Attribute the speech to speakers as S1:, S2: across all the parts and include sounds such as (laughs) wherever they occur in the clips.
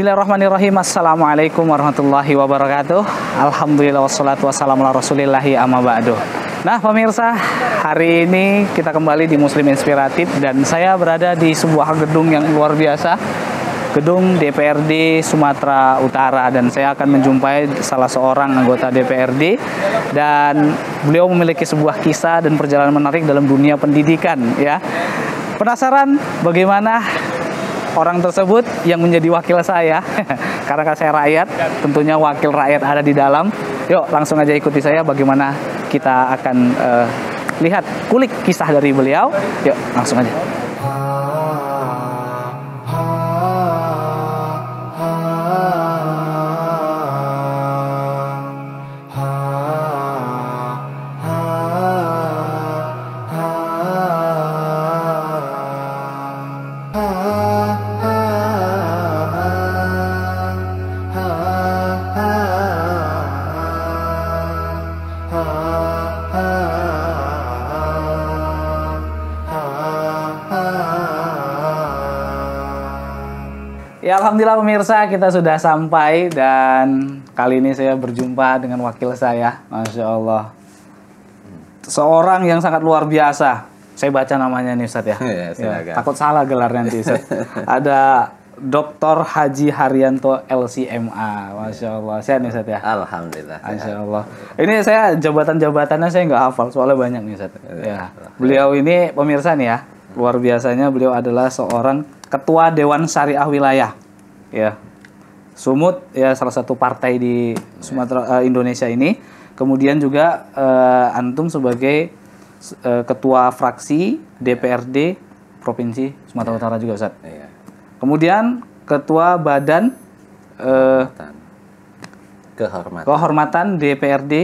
S1: Bismillahirrahmanirrahim Assalamualaikum warahmatullahi wabarakatuh Alhamdulillah wassalatu wassalamu ala rasulillahi amma ba'du Nah pemirsa, hari ini kita kembali di Muslim Inspiratif Dan saya berada di sebuah gedung yang luar biasa Gedung DPRD Sumatera Utara Dan saya akan menjumpai salah seorang anggota DPRD Dan beliau memiliki sebuah kisah dan perjalanan menarik dalam dunia pendidikan ya Penasaran bagaimana orang tersebut yang menjadi wakil saya (laughs) karena saya rakyat tentunya wakil rakyat ada di dalam yuk langsung aja ikuti saya bagaimana kita akan uh, lihat kulik kisah dari beliau yuk langsung aja Ya Alhamdulillah pemirsa kita sudah sampai dan kali ini saya berjumpa dengan wakil saya. Masya Allah. Seorang yang sangat luar biasa. Saya baca namanya nih Ustaz ya. (laughs) Iya, ya, ya takut salah gelar nanti Ustaz. (laughs) Ada Dr. Haji Haryanto LCMA. Masya iya. Allah. Saya nih Ustaz ya. Alhamdulillah. Masya Allah. Ini saya jabatan-jabatannya saya nggak hafal soalnya banyak nih Ustaz. Iya, ya. Beliau ini pemirsa nih ya. Luar biasanya beliau adalah seorang Ketua Dewan Syariah Wilayah ya Sumut ya salah satu partai di Sumatera uh, Indonesia ini kemudian juga uh, antum sebagai uh, ketua fraksi DPRD provinsi Sumatera ya. Utara juga Ustaz. Ya. Kemudian ketua badan uh, kehormatan. kehormatan DPRD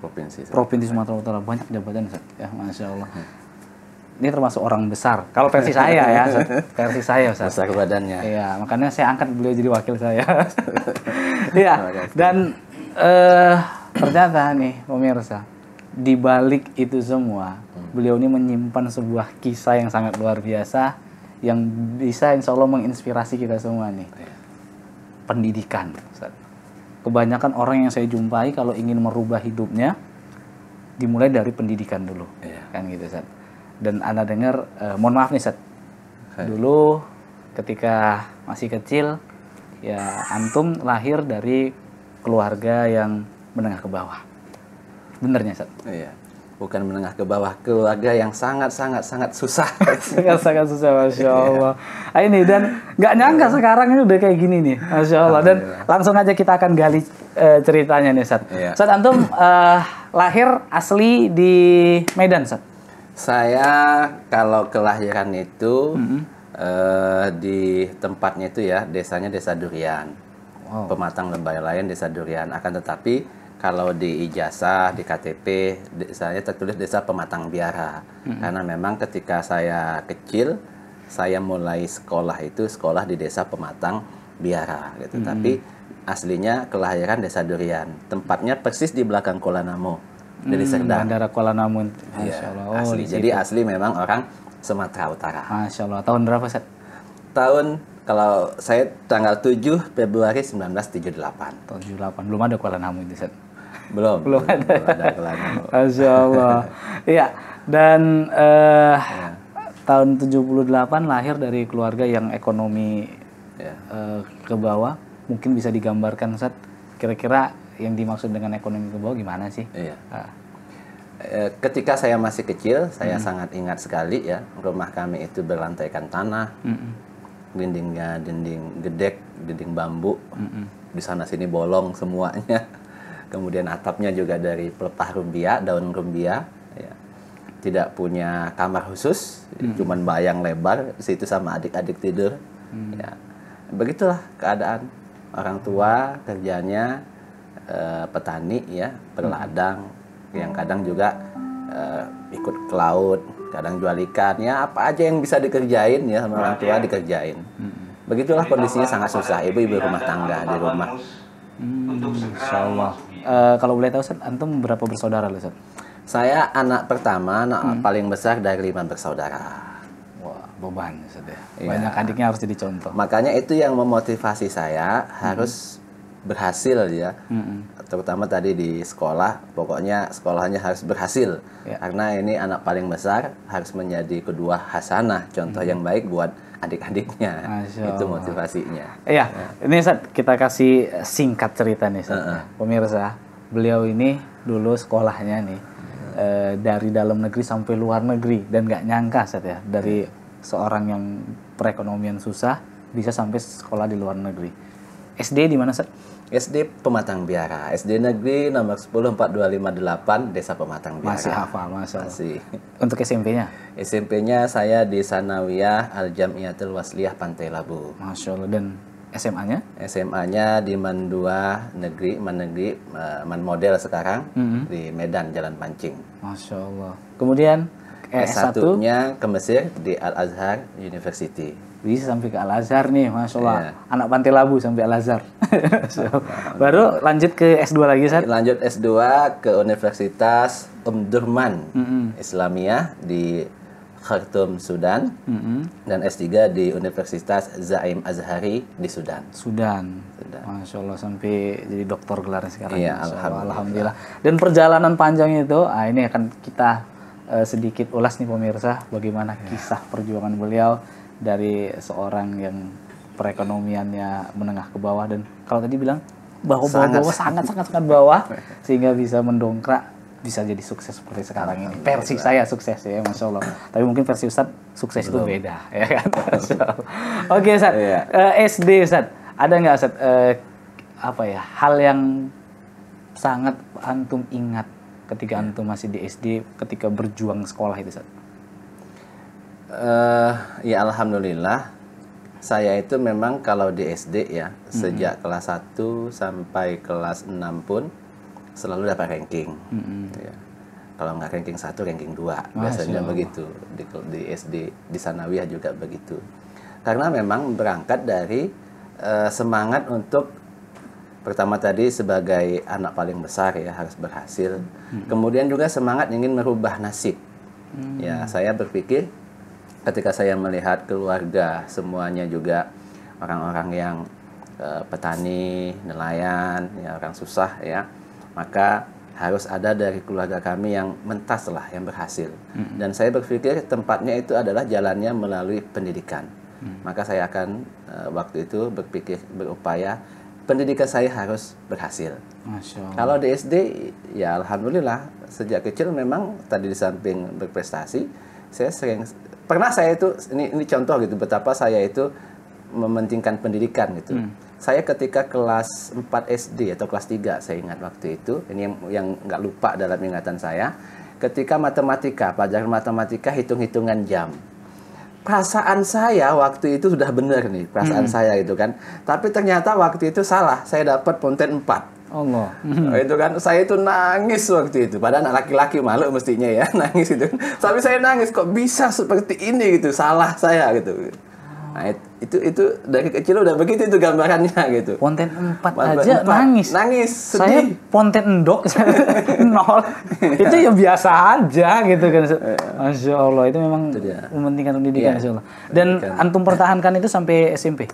S1: provinsi Sumatera, provinsi Sumatera Utara banyak jabatan Ustaz. ya Masya Allah. Hmm. Ini termasuk orang besar. Kalau versi saya ya, (laughs) versi saya Ustaz. Besar badannya. Iya, makanya saya angkat beliau jadi wakil saya. (laughs) Iya. dan eh, ternyata nih pemirsa, di balik itu semua, hmm. beliau ini menyimpan sebuah kisah yang sangat luar biasa yang bisa insya Allah menginspirasi kita semua nih. Iya. Pendidikan. Ustaz. Kebanyakan orang yang saya jumpai kalau ingin merubah hidupnya dimulai dari pendidikan dulu. Ya. Kan gitu Ustaz dan Anda dengar, uh, mohon maaf nih Set, okay. dulu ketika masih kecil, ya Antum lahir dari keluarga yang
S2: menengah ke bawah. Benernya Set? Iya. Bukan menengah ke bawah, keluarga yang sangat-sangat-sangat susah. Sangat-sangat (laughs) susah, Masya Allah. Iya. Ah, ini, dan nggak nyangka
S1: sekarang ini udah kayak gini nih, Masya Allah. Dan langsung aja kita akan gali uh, ceritanya nih, set
S2: Iya. set Antum uh, lahir asli di Medan, set saya kalau kelahiran itu mm -hmm. uh, di tempatnya itu ya desanya desa Durian. Wow. Pematang Lembah Lain desa Durian. Akan tetapi kalau di ijazah di KTP saya tertulis desa Pematang Biara hmm. karena memang ketika saya kecil saya mulai sekolah itu sekolah di desa Pematang Biara gitu hmm. tapi aslinya kelahiran desa Durian tempatnya persis di belakang Kolanamo dari hmm, Serdang. Bandara Kuala Namu. Iya, Masya Allah. Oh, asli. Jadi asli memang orang Sumatera Utara. Masya Allah. Tahun berapa, Seth? Tahun kalau saya tanggal 7 Februari 1978. Tahun 78. Belum ada Kuala Namu itu, Seth?
S1: Belum. (laughs) Belum, ada. Belum ada Kuala Namu. Masya Allah. (laughs) Iya. Dan uh, ya. tahun 78 lahir dari keluarga yang ekonomi ya. uh, ke bawah. Mungkin bisa digambarkan, Seth, kira-kira yang dimaksud dengan
S2: ekonomi ke bawah gimana sih? Iya. Uh. Eh, ketika saya masih kecil, saya hmm. sangat ingat sekali ya, rumah kami itu berlantaikan tanah, hmm. dindingnya dinding gedek, dinding bambu, hmm. di sana sini bolong semuanya. (laughs) Kemudian atapnya juga dari pelepah rumbia, daun rumbia. Ya. Tidak punya kamar khusus, hmm. cuman bayang lebar, situ sama adik-adik tidur. Hmm. Ya. Begitulah keadaan orang tua kerjanya eh, petani ya, berladang yang kadang juga uh, ikut ke laut, kadang jual ikan, ya apa aja yang bisa dikerjain ya sama orang tua iya. dikerjain. Begitulah kondisinya sangat susah ibu-ibu ya, rumah tangga di rumah. Hmm, Uh, kalau boleh tahu, Seth, antum berapa bersaudara, Seth? Saya anak pertama, anak hmm. paling besar dari lima bersaudara.
S1: Wah, beban, Seth ya. iya. Banyak
S2: adiknya harus jadi contoh. Makanya itu yang memotivasi saya harus berhasil ya mm-hmm. terutama tadi di sekolah pokoknya sekolahnya harus berhasil yeah. karena ini anak paling besar harus menjadi kedua hasanah contoh mm-hmm. yang baik buat adik-adiknya itu motivasinya iya ya. ini kita kasih singkat cerita nih Sat. Uh-uh. pemirsa
S1: beliau ini dulu sekolahnya nih uh-huh. e, dari dalam negeri sampai luar negeri dan nggak nyangka Sat ya dari uh-huh. seorang yang perekonomian susah bisa sampai
S2: sekolah di luar negeri SD di mana Sat? SD Pematang Biara, SD Negeri nomor delapan Desa Pematang Biara. Masih hafal, masih. masih.
S1: Untuk SMP-nya?
S2: SMP-nya saya di Sanawiyah Al Jamiatul Wasliyah Pantai Labu. Masya Allah. Dan SMA-nya? SMA-nya di Mandua Negeri, Manegeri, eh, Man Model sekarang mm -hmm. di Medan Jalan Pancing. Masya Allah. Kemudian S1-nya ke Mesir di Al Azhar University.
S1: Bisa sampai ke Al Azhar nih, Mas Allah. Yeah.
S2: Anak pantai labu sampai Al Azhar. (laughs) so, baru lanjut ke S2 lagi, Sat? Lanjut S2 ke Universitas Umdurman mm -hmm. Islamiyah di Khartoum, Sudan, mm -hmm. dan S3 di Universitas Zaim Azhari di Sudan.
S1: Sudan.
S2: Sudan. Masya Allah, sampai jadi doktor gelar sekarang. Iya, Alhamdulillah. Alhamdulillah.
S1: Dan perjalanan panjang itu, ah, ini akan kita uh, sedikit ulas nih pemirsa bagaimana ya. kisah perjuangan beliau dari seorang yang perekonomiannya menengah ke bawah dan kalau tadi bilang bahwa sangat, bawah sangat sangat sangat bawah sehingga bisa mendongkrak bisa jadi sukses seperti sekarang ini. Versi saya sukses ya, masya Allah. Tapi mungkin versi Ustadz sukses Belum. itu beda, ya kan? (laughs) Oke okay, Ustadz, ya. uh, eh, SD Ustadz, ada nggak Ustadz uh, apa ya hal yang sangat antum ingat ketika yeah. antum masih di SD ketika berjuang sekolah itu saat uh,
S2: eh, ya alhamdulillah saya itu memang kalau di SD ya mm-hmm. sejak kelas 1 sampai kelas 6 pun selalu dapat ranking mm-hmm. ya. kalau nggak ranking satu ranking dua biasanya begitu di, di SD di Sanawiyah juga begitu karena memang berangkat dari uh, semangat untuk pertama tadi sebagai anak paling besar ya harus berhasil. Hmm. Kemudian juga semangat ingin merubah nasib. Hmm. Ya, saya berpikir ketika saya melihat keluarga semuanya juga orang-orang yang e, petani, nelayan, ya orang susah ya, maka harus ada dari keluarga kami yang mentas lah, yang berhasil. Hmm. Dan saya berpikir tempatnya itu adalah jalannya melalui pendidikan. Hmm. Maka saya akan e, waktu itu berpikir berupaya pendidikan saya harus berhasil. Kalau di SD, ya alhamdulillah sejak kecil memang tadi di samping berprestasi, saya sering pernah saya itu ini ini contoh gitu betapa saya itu mementingkan pendidikan gitu. Hmm. Saya ketika kelas 4 SD atau kelas 3 saya ingat waktu itu, ini yang yang nggak lupa dalam ingatan saya, ketika matematika, pelajaran matematika hitung-hitungan jam perasaan saya waktu itu sudah benar nih perasaan hmm. saya itu kan tapi ternyata waktu itu salah saya dapat punten 4 Allah oh, itu kan saya itu nangis waktu itu padahal anak laki-laki malu mestinya ya (laughs) nangis itu tapi saya nangis kok bisa seperti ini gitu salah saya gitu Nah, itu itu dari kecil udah begitu itu gambarannya gitu. Ponten 4 Ponten aja 4. nangis.
S1: Nangis sedih. Saya ponten endok (laughs) nol. itu ya biasa aja gitu kan. (laughs) Iya. Masya Allah itu
S2: memang itu mementingkan pendidikan ya, Masya Allah.
S1: Dan pendidikan. antum
S2: pertahankan itu sampai SMP.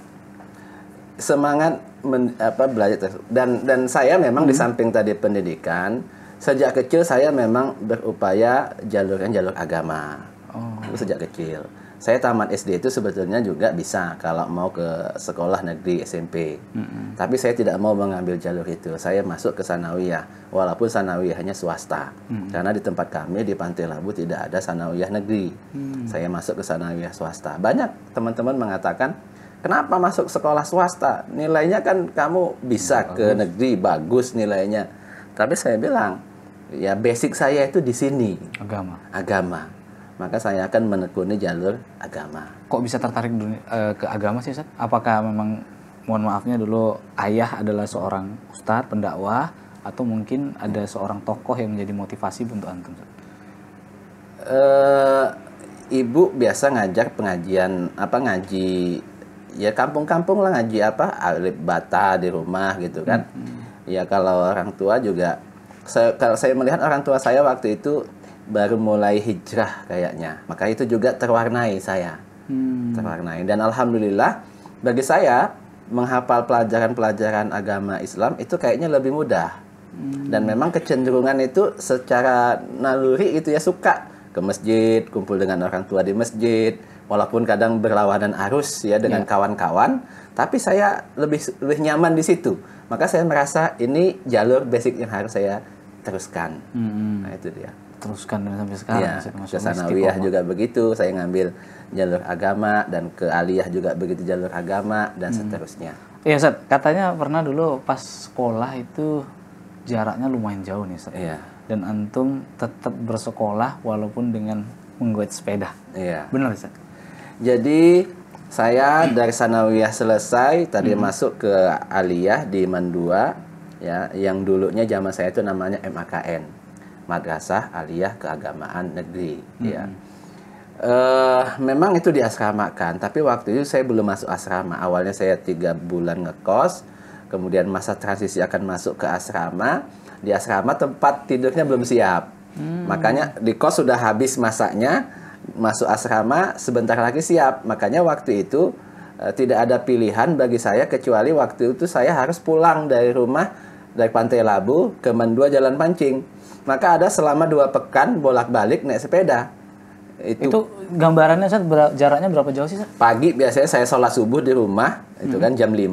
S2: Semangat men, apa belajar dan dan saya memang hmm. di samping tadi pendidikan, sejak kecil saya memang berupaya jalur jalur agama. Oh. sejak kecil saya tamat SD itu sebetulnya juga bisa kalau mau ke sekolah negeri SMP. Mm-hmm. Tapi saya tidak mau mengambil jalur itu. Saya masuk ke sanawiyah, walaupun sanawiyahnya swasta. Mm-hmm. Karena di tempat kami di Pantai Labu tidak ada sanawiyah negeri. Mm-hmm. Saya masuk ke sanawiyah swasta. Banyak teman-teman mengatakan, "Kenapa masuk sekolah swasta? Nilainya kan kamu bisa bagus. ke negeri bagus nilainya." Tapi saya bilang, "Ya basic saya itu di sini." Agama. Agama maka saya akan menekuni jalur agama. Kok bisa tertarik dunia, e, ke agama sih Ustaz? Apakah memang
S1: mohon maafnya dulu ayah adalah seorang ustadz pendakwah atau mungkin ada seorang tokoh yang menjadi motivasi untuk antum? E,
S2: ibu biasa ngajak pengajian apa ngaji ya kampung-kampung lah ngaji apa alif bata di rumah gitu kan. Hmm. hmm. Ya kalau orang tua juga saya, kalau saya melihat orang tua saya waktu itu baru mulai hijrah kayaknya. Maka itu juga terwarnai saya. Hmm. Terwarnai. Dan alhamdulillah bagi saya menghafal pelajaran-pelajaran agama Islam itu kayaknya lebih mudah. Hmm. Dan memang kecenderungan itu secara naluri itu ya suka ke masjid, kumpul dengan orang tua di masjid, walaupun kadang berlawanan arus ya dengan ya. kawan-kawan, yeah. tapi saya lebih lebih nyaman di situ. Maka saya merasa ini jalur basic yang harus saya teruskan. Hmm. Nah, itu dia
S1: teruskan sampai sekarang. Ya, ke sanawiyah juga
S2: begitu, saya ngambil jalur agama dan ke aliyah juga begitu jalur agama dan hmm. seterusnya.
S1: Iya, Ustaz. Katanya pernah dulu pas sekolah itu jaraknya lumayan jauh nih, Ustaz. Iya. Dan antum tetap bersekolah walaupun dengan menggoet sepeda.
S2: Iya. Benar, Ustaz. Jadi saya dari sanawiyah selesai tadi hmm. masuk ke aliyah di Mandua ya yang dulunya zaman saya itu namanya MAKN madrasah aliyah keagamaan negeri hmm. ya Uh, memang itu di asrama kan tapi waktu itu saya belum masuk asrama. Awalnya saya tiga bulan ngekos, kemudian masa transisi akan masuk ke asrama. Di asrama tempat tidurnya belum siap, hmm. makanya di kos sudah habis masaknya, masuk asrama sebentar lagi siap. Makanya waktu itu uh, tidak ada pilihan bagi saya kecuali waktu itu saya harus pulang dari rumah dari Pantai Labu ke Mendua Jalan Pancing maka ada selama dua pekan bolak-balik naik sepeda. Itu, itu gambarannya saat ber jaraknya berapa jauh sih Sat? Pagi biasanya saya sholat subuh di rumah, itu hmm. kan jam 5,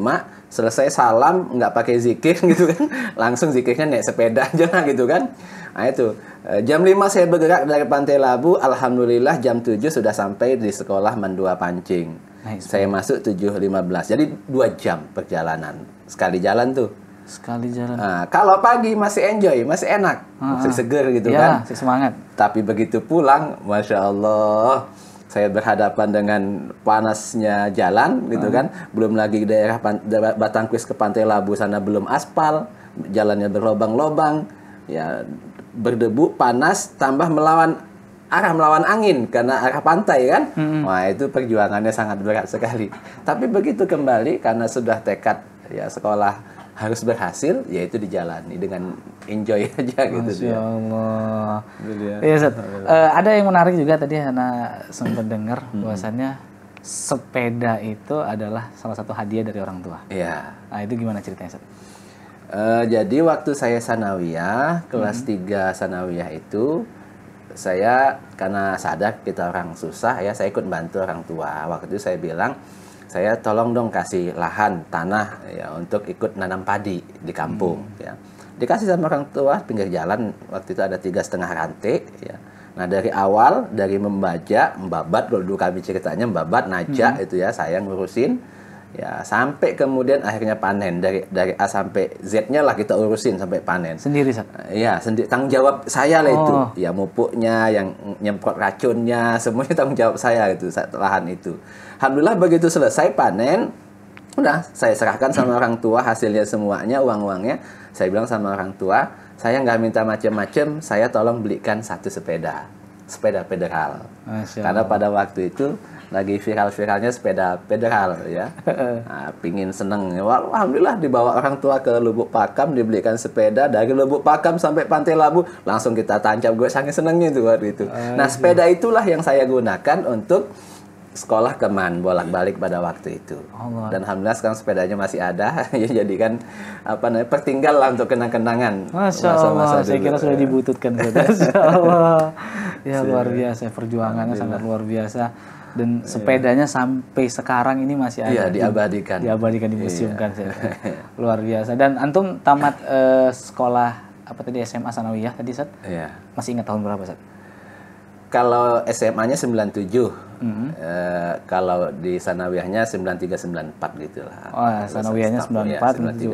S2: selesai salam nggak pakai zikir (laughs) gitu kan, langsung zikirnya naik sepeda (laughs) aja gitu kan. Nah itu, eh, jam 5 saya bergerak dari Pantai Labu, Alhamdulillah jam 7 sudah sampai di sekolah Mandua Pancing. Nice. Saya masuk 7.15, jadi dua jam perjalanan. Sekali jalan tuh Sekali jalan. Nah, kalau pagi masih enjoy, masih enak, uh-huh. masih ah. seger gitu ya, kan. Masih semangat. Tapi begitu pulang, masya Allah, saya berhadapan dengan panasnya jalan gitu uh-huh. kan. Belum lagi daerah pan- Batangkuis ke Pantai Labu sana belum aspal, jalannya berlobang-lobang, ya berdebu, panas, tambah melawan arah melawan angin karena arah pantai kan. Hmm. Wah, itu perjuangannya sangat berat sekali. Tapi begitu kembali karena sudah tekad ya sekolah harus berhasil yaitu dijalani dengan enjoy (laughs) aja gitu Masya dia.
S1: Allah. Gitu iya, ya, uh, ada yang menarik juga tadi Hana sempat dengar bahwasannya sepeda itu adalah salah satu hadiah dari
S2: orang tua. Iya. Nah, itu gimana ceritanya, Seth? Uh, jadi waktu saya sanawiyah, kelas hmm. 3 sanawiyah itu saya karena sadar kita orang susah ya, saya ikut bantu orang tua. Waktu itu saya bilang saya tolong dong kasih lahan tanah ya untuk ikut nanam padi di kampung hmm. ya dikasih sama orang tua pinggir jalan waktu itu ada tiga setengah rantai ya nah dari awal dari membaca membabat kalau dulu kami ceritanya membabat najak hmm. itu ya saya ngurusin ya sampai kemudian akhirnya panen dari dari A sampai Z-nya lah kita urusin sampai panen sendiri Sat? ya sendiri tanggung jawab saya lah oh. itu ya mupuknya yang nyemprot racunnya (laughs) semuanya tanggung jawab saya itu lahan itu alhamdulillah begitu selesai panen udah saya serahkan sama (clears throat) orang tua hasilnya semuanya uang-uangnya saya bilang sama orang tua saya nggak minta macam-macam saya tolong belikan satu sepeda sepeda federal karena pada waktu itu lagi viral-viralnya sepeda pedal ya. (laughs) Nah, pingin seneng. Wah, alhamdulillah dibawa orang tua ke Lubuk Pakam dibelikan sepeda dari Lubuk Pakam sampai Pantai Labu langsung kita tancap gue sangat senengnya itu waktu itu. Nah, sepeda itulah yang saya gunakan untuk sekolah kemana bolak-balik pada waktu itu. Allah. Dan alhamdulillah sekarang sepedanya masih ada. (laughs) ya jadi kan apa namanya pertinggal lah untuk kenang-kenangan. Masya masa -masa saya dulu. kira sudah (laughs)
S1: dibutuhkan. Masya Ya luar biasa perjuangannya sangat luar biasa dan iya. sepedanya sampai sekarang ini masih iya, ada. Iya, diabadikan. Diabadikan di museum yeah. kan. Luar biasa. Dan antum tamat uh, sekolah apa tadi SMA Sanawiyah tadi Sat? Iya. Masih ingat tahun berapa Sat?
S2: Kalau SMA-nya 97. Mm -hmm. e, eh, kalau di Sanawiyahnya 93 94 gitu lah. Oh, ya, Sanawiyahnya 94 ya,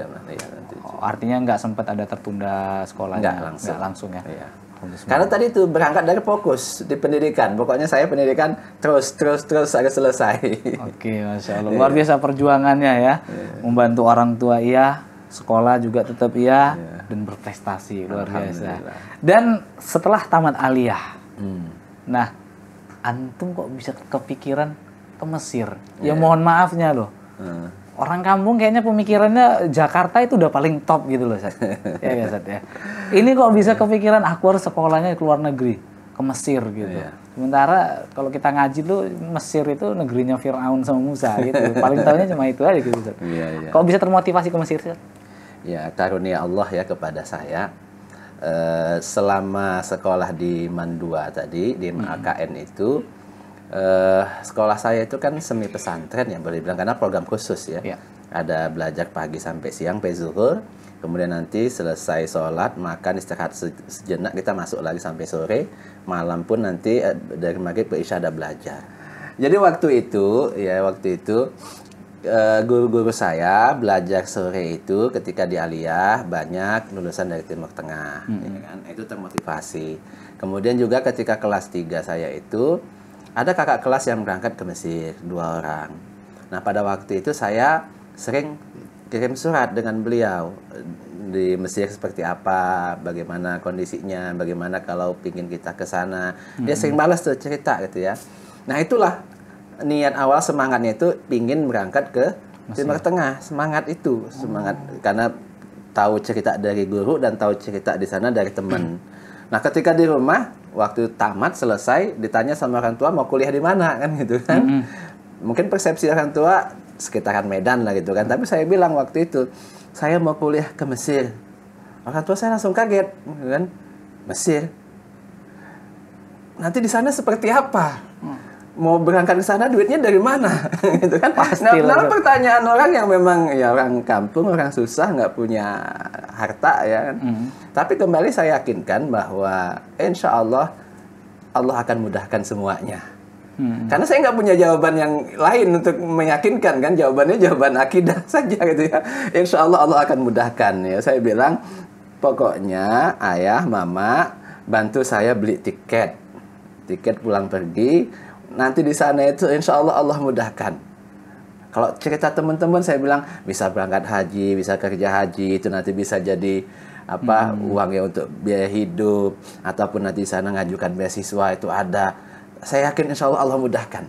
S2: 93. 97. Ya, Oh, artinya nggak sempat ada tertunda sekolahnya. Nggak langsung. langsung ya. Iya. Karena tadi itu berangkat dari fokus di pendidikan. Pokoknya saya pendidikan terus terus terus agak selesai. Oke, masya Allah iya. luar biasa
S1: perjuangannya ya, iya. membantu orang tua iya, sekolah juga tetap iya, iya. dan berprestasi luar biasa. Dan setelah tamat aliyah, hmm. nah antum kok bisa kepikiran ke Mesir? Yeah. Ya mohon maafnya loh. Hmm orang kampung kayaknya pemikirannya Jakarta itu udah paling top gitu loh Sat. (laughs) ya ya Sat ya. Ini kok bisa kepikiran aku harus sekolahnya ke luar negeri, ke Mesir gitu. ya. Sementara kalau kita ngaji tuh Mesir itu negerinya Firaun sama Musa gitu. Paling tahunya
S2: cuma itu aja gitu ya, ya. Kok
S1: bisa termotivasi ke Mesir Sat?
S2: Ya, karunia Allah ya kepada saya. Eh, selama sekolah di Mandua tadi di AKN hmm. itu uh, sekolah saya itu kan semi pesantren ya boleh dibilang karena program khusus ya. ya. Ada belajar pagi sampai siang, sampai zuhur. Kemudian nanti selesai sholat, makan, istirahat sejenak, kita masuk lagi sampai sore. Malam pun nanti uh, dari maghrib ke isya ada belajar. Jadi waktu itu, ya waktu itu eh, guru-guru uh, saya belajar sore itu ketika di Aliyah banyak lulusan dari Timur Tengah, -hmm. ya kan? itu termotivasi. Kemudian juga ketika kelas 3 saya itu ada kakak kelas yang berangkat ke Mesir dua orang. Nah pada waktu itu saya sering kirim surat dengan beliau di Mesir seperti apa, bagaimana kondisinya, bagaimana kalau pingin kita ke sana. Dia sering mm-hmm. balas tuh cerita gitu ya. Nah itulah niat awal semangatnya itu pingin berangkat ke Timur Tengah. Semangat itu, semangat oh. karena tahu cerita dari guru dan tahu cerita di sana dari teman. (clears throat) Nah, ketika di rumah waktu tamat selesai ditanya sama orang tua mau kuliah di mana (laughs) kan gitu kan. Mm -hmm. Mungkin persepsi orang tua sekitaran Medan lah gitu kan. Tapi saya bilang waktu itu saya mau kuliah ke Mesir. Orang tua saya langsung kaget gitu kan. Mesir. Nanti di sana seperti apa? Hmm mau berangkat ke sana duitnya dari mana (laughs) gitu kan Pasti nah, nah pertanyaan orang yang memang ya orang kampung orang susah nggak punya harta ya kan mm. tapi kembali saya yakinkan bahwa insya Allah Allah akan mudahkan semuanya mm. karena saya nggak punya jawaban yang lain untuk meyakinkan kan jawabannya jawaban akidah (laughs) saja gitu ya insya Allah Allah akan mudahkan ya saya bilang pokoknya ayah mama bantu saya beli tiket tiket pulang pergi nanti di sana itu insya Allah Allah mudahkan kalau cerita teman-teman saya bilang bisa berangkat haji, bisa kerja haji, itu nanti bisa jadi apa hmm. uangnya untuk biaya hidup ataupun nanti sana ngajukan beasiswa itu ada. Saya yakin insya Allah Allah mudahkan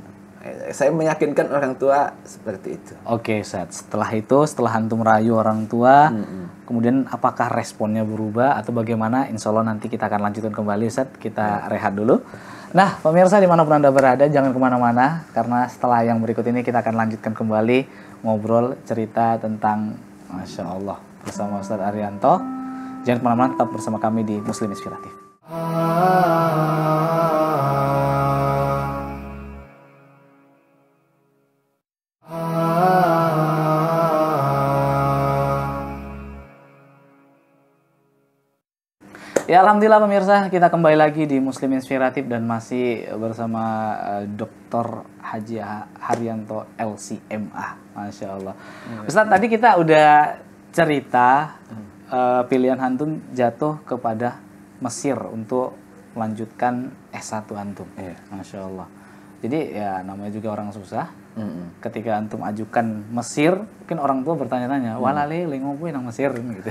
S2: saya meyakinkan orang tua seperti itu.
S1: Oke, okay, Seth. Setelah itu, setelah hantu merayu orang tua, mm -hmm. kemudian apakah responnya berubah atau bagaimana? Insya Allah nanti kita akan lanjutkan kembali, Seth. Kita ya. rehat dulu. Nah, pemirsa dimanapun Anda berada, jangan kemana-mana. Karena setelah yang berikut ini, kita akan lanjutkan kembali ngobrol cerita tentang Masya Allah bersama Ustaz Arianto. Jangan kemana-mana, tetap bersama kami di Muslim Inspiratif. Ah, ah, ah, Ya alhamdulillah pemirsa kita kembali lagi di Muslim Inspiratif dan masih bersama uh, eh, Dr. Haji Haryanto LCMA. Masya Allah. Hmm. Iya. Ustaz tadi kita udah cerita uh, pilihan hantum jatuh kepada Mesir untuk melanjutkan S1 antum. Yeah. Masya Allah. Jadi ya namanya juga orang susah. Mm -hmm. Ketika antum ajukan Mesir, mungkin orang tua bertanya-tanya, mm. walale lengo nang Mesir (laughs) gitu.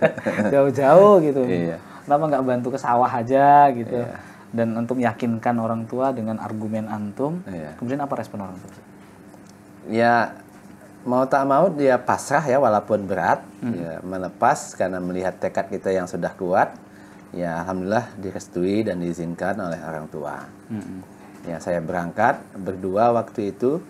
S1: (laughs) Jauh-jauh gitu. Iya kenapa nggak bantu ke sawah aja gitu yeah. dan untuk meyakinkan orang tua dengan argumen antum yeah. kemudian apa respon orang tua
S2: ya mau tak mau dia pasrah ya walaupun berat hmm. ya, melepas karena melihat tekad kita yang sudah kuat ya alhamdulillah direstui dan diizinkan oleh orang tua. hmm Ya saya berangkat berdua waktu itu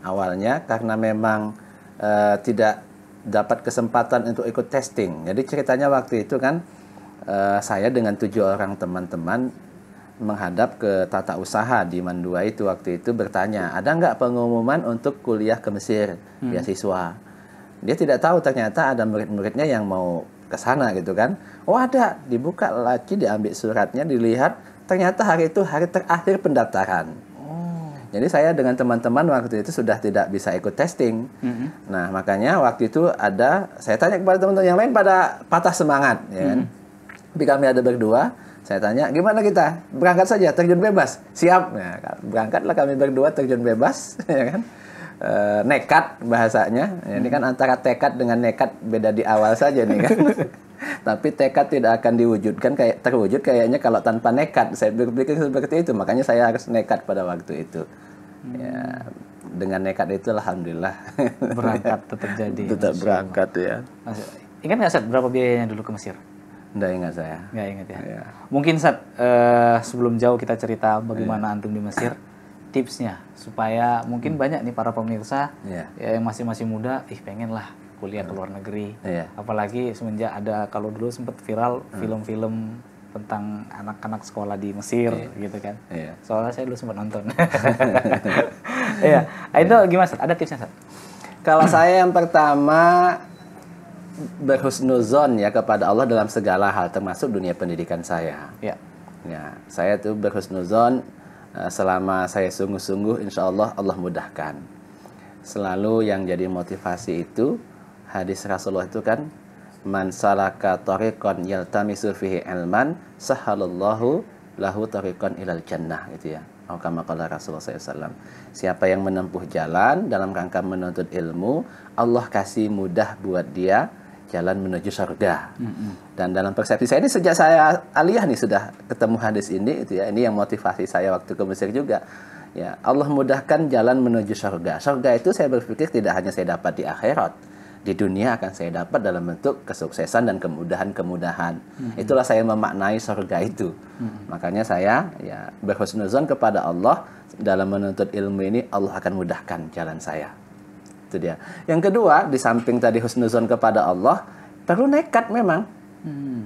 S2: awalnya karena memang e, tidak dapat kesempatan untuk ikut testing. Jadi ceritanya waktu itu kan uh, saya dengan tujuh orang teman-teman menghadap ke tata usaha di Mandua itu waktu itu bertanya ada nggak pengumuman untuk kuliah ke Mesir hmm. beasiswa dia tidak tahu ternyata ada murid-muridnya yang mau ke sana gitu kan oh ada dibuka lagi diambil suratnya dilihat ternyata hari itu hari terakhir pendaftaran oh. jadi saya dengan teman-teman waktu itu sudah tidak bisa ikut testing. -hmm. Nah makanya waktu itu ada saya tanya kepada teman-teman yang lain pada patah semangat, ya kan? Hmm. Tapi kami ada berdua, saya tanya, gimana kita? Berangkat saja, terjun bebas. Siap. Nah, berangkatlah kami berdua terjun bebas, (laughs) ya kan? E, nekat bahasanya. Ya, ini kan antara tekad dengan nekat beda di awal saja nih kan. (laughs) Tapi tekad tidak akan diwujudkan kayak terwujud kayaknya kalau tanpa nekat. Saya berpikir seperti itu, makanya saya harus nekat pada waktu itu. Hmm. Ya, dengan nekat itu alhamdulillah berangkat tetap jadi. (laughs) Tetap berangkat ya.
S1: Ingat nggak Seth, berapa biayanya dulu ke Mesir?
S2: Nggak ingat saya. Nggak ingat ya. ya.
S1: Mungkin saat uh, eh, sebelum jauh kita cerita bagaimana ya. antum di Mesir, tipsnya supaya mungkin hmm. banyak nih para pemirsa iya. ya. yang masih masih muda, ih pengen lah kuliah ke hmm. luar negeri. Ya. Apalagi semenjak ada kalau dulu sempat viral hmm. film-film tentang anak-anak sekolah di Mesir ya. gitu kan. Ya. Soalnya saya dulu sempat nonton. (laughs) Iya.
S2: Itu iya. gimana? Ada tipsnya, Sat? Kalau saya yang pertama berhusnuzon ya kepada Allah dalam segala hal termasuk dunia pendidikan saya. Ya. Ya, saya tuh berhusnuzon eh, selama saya sungguh-sungguh insya Allah Allah mudahkan. Selalu yang jadi motivasi itu hadis Rasulullah itu kan man salaka tariqan yaltamisu fihi ilman sahalallahu lahu tariqan ilal jannah gitu ya. Atau oh, kala Rasulullah SAW. Siapa yang menempuh jalan dalam rangka menuntut ilmu, Allah kasih mudah buat dia jalan menuju surga. Mm-hmm. Dan dalam persepsi saya ini sejak saya aliyah nih sudah ketemu hadis ini itu ya. Ini yang motivasi saya waktu ke Mesir juga. Ya, Allah mudahkan jalan menuju surga. Surga itu saya berpikir tidak hanya saya dapat di akhirat, di dunia akan saya dapat dalam bentuk kesuksesan dan kemudahan-kemudahan. Mm-hmm. Itulah saya memaknai surga itu. Mm-hmm. Makanya saya ya berhusnuzon kepada Allah dalam menuntut ilmu ini Allah akan mudahkan jalan saya itu dia. Yang kedua, di samping tadi husnuzon kepada Allah, perlu nekat memang. Hmm.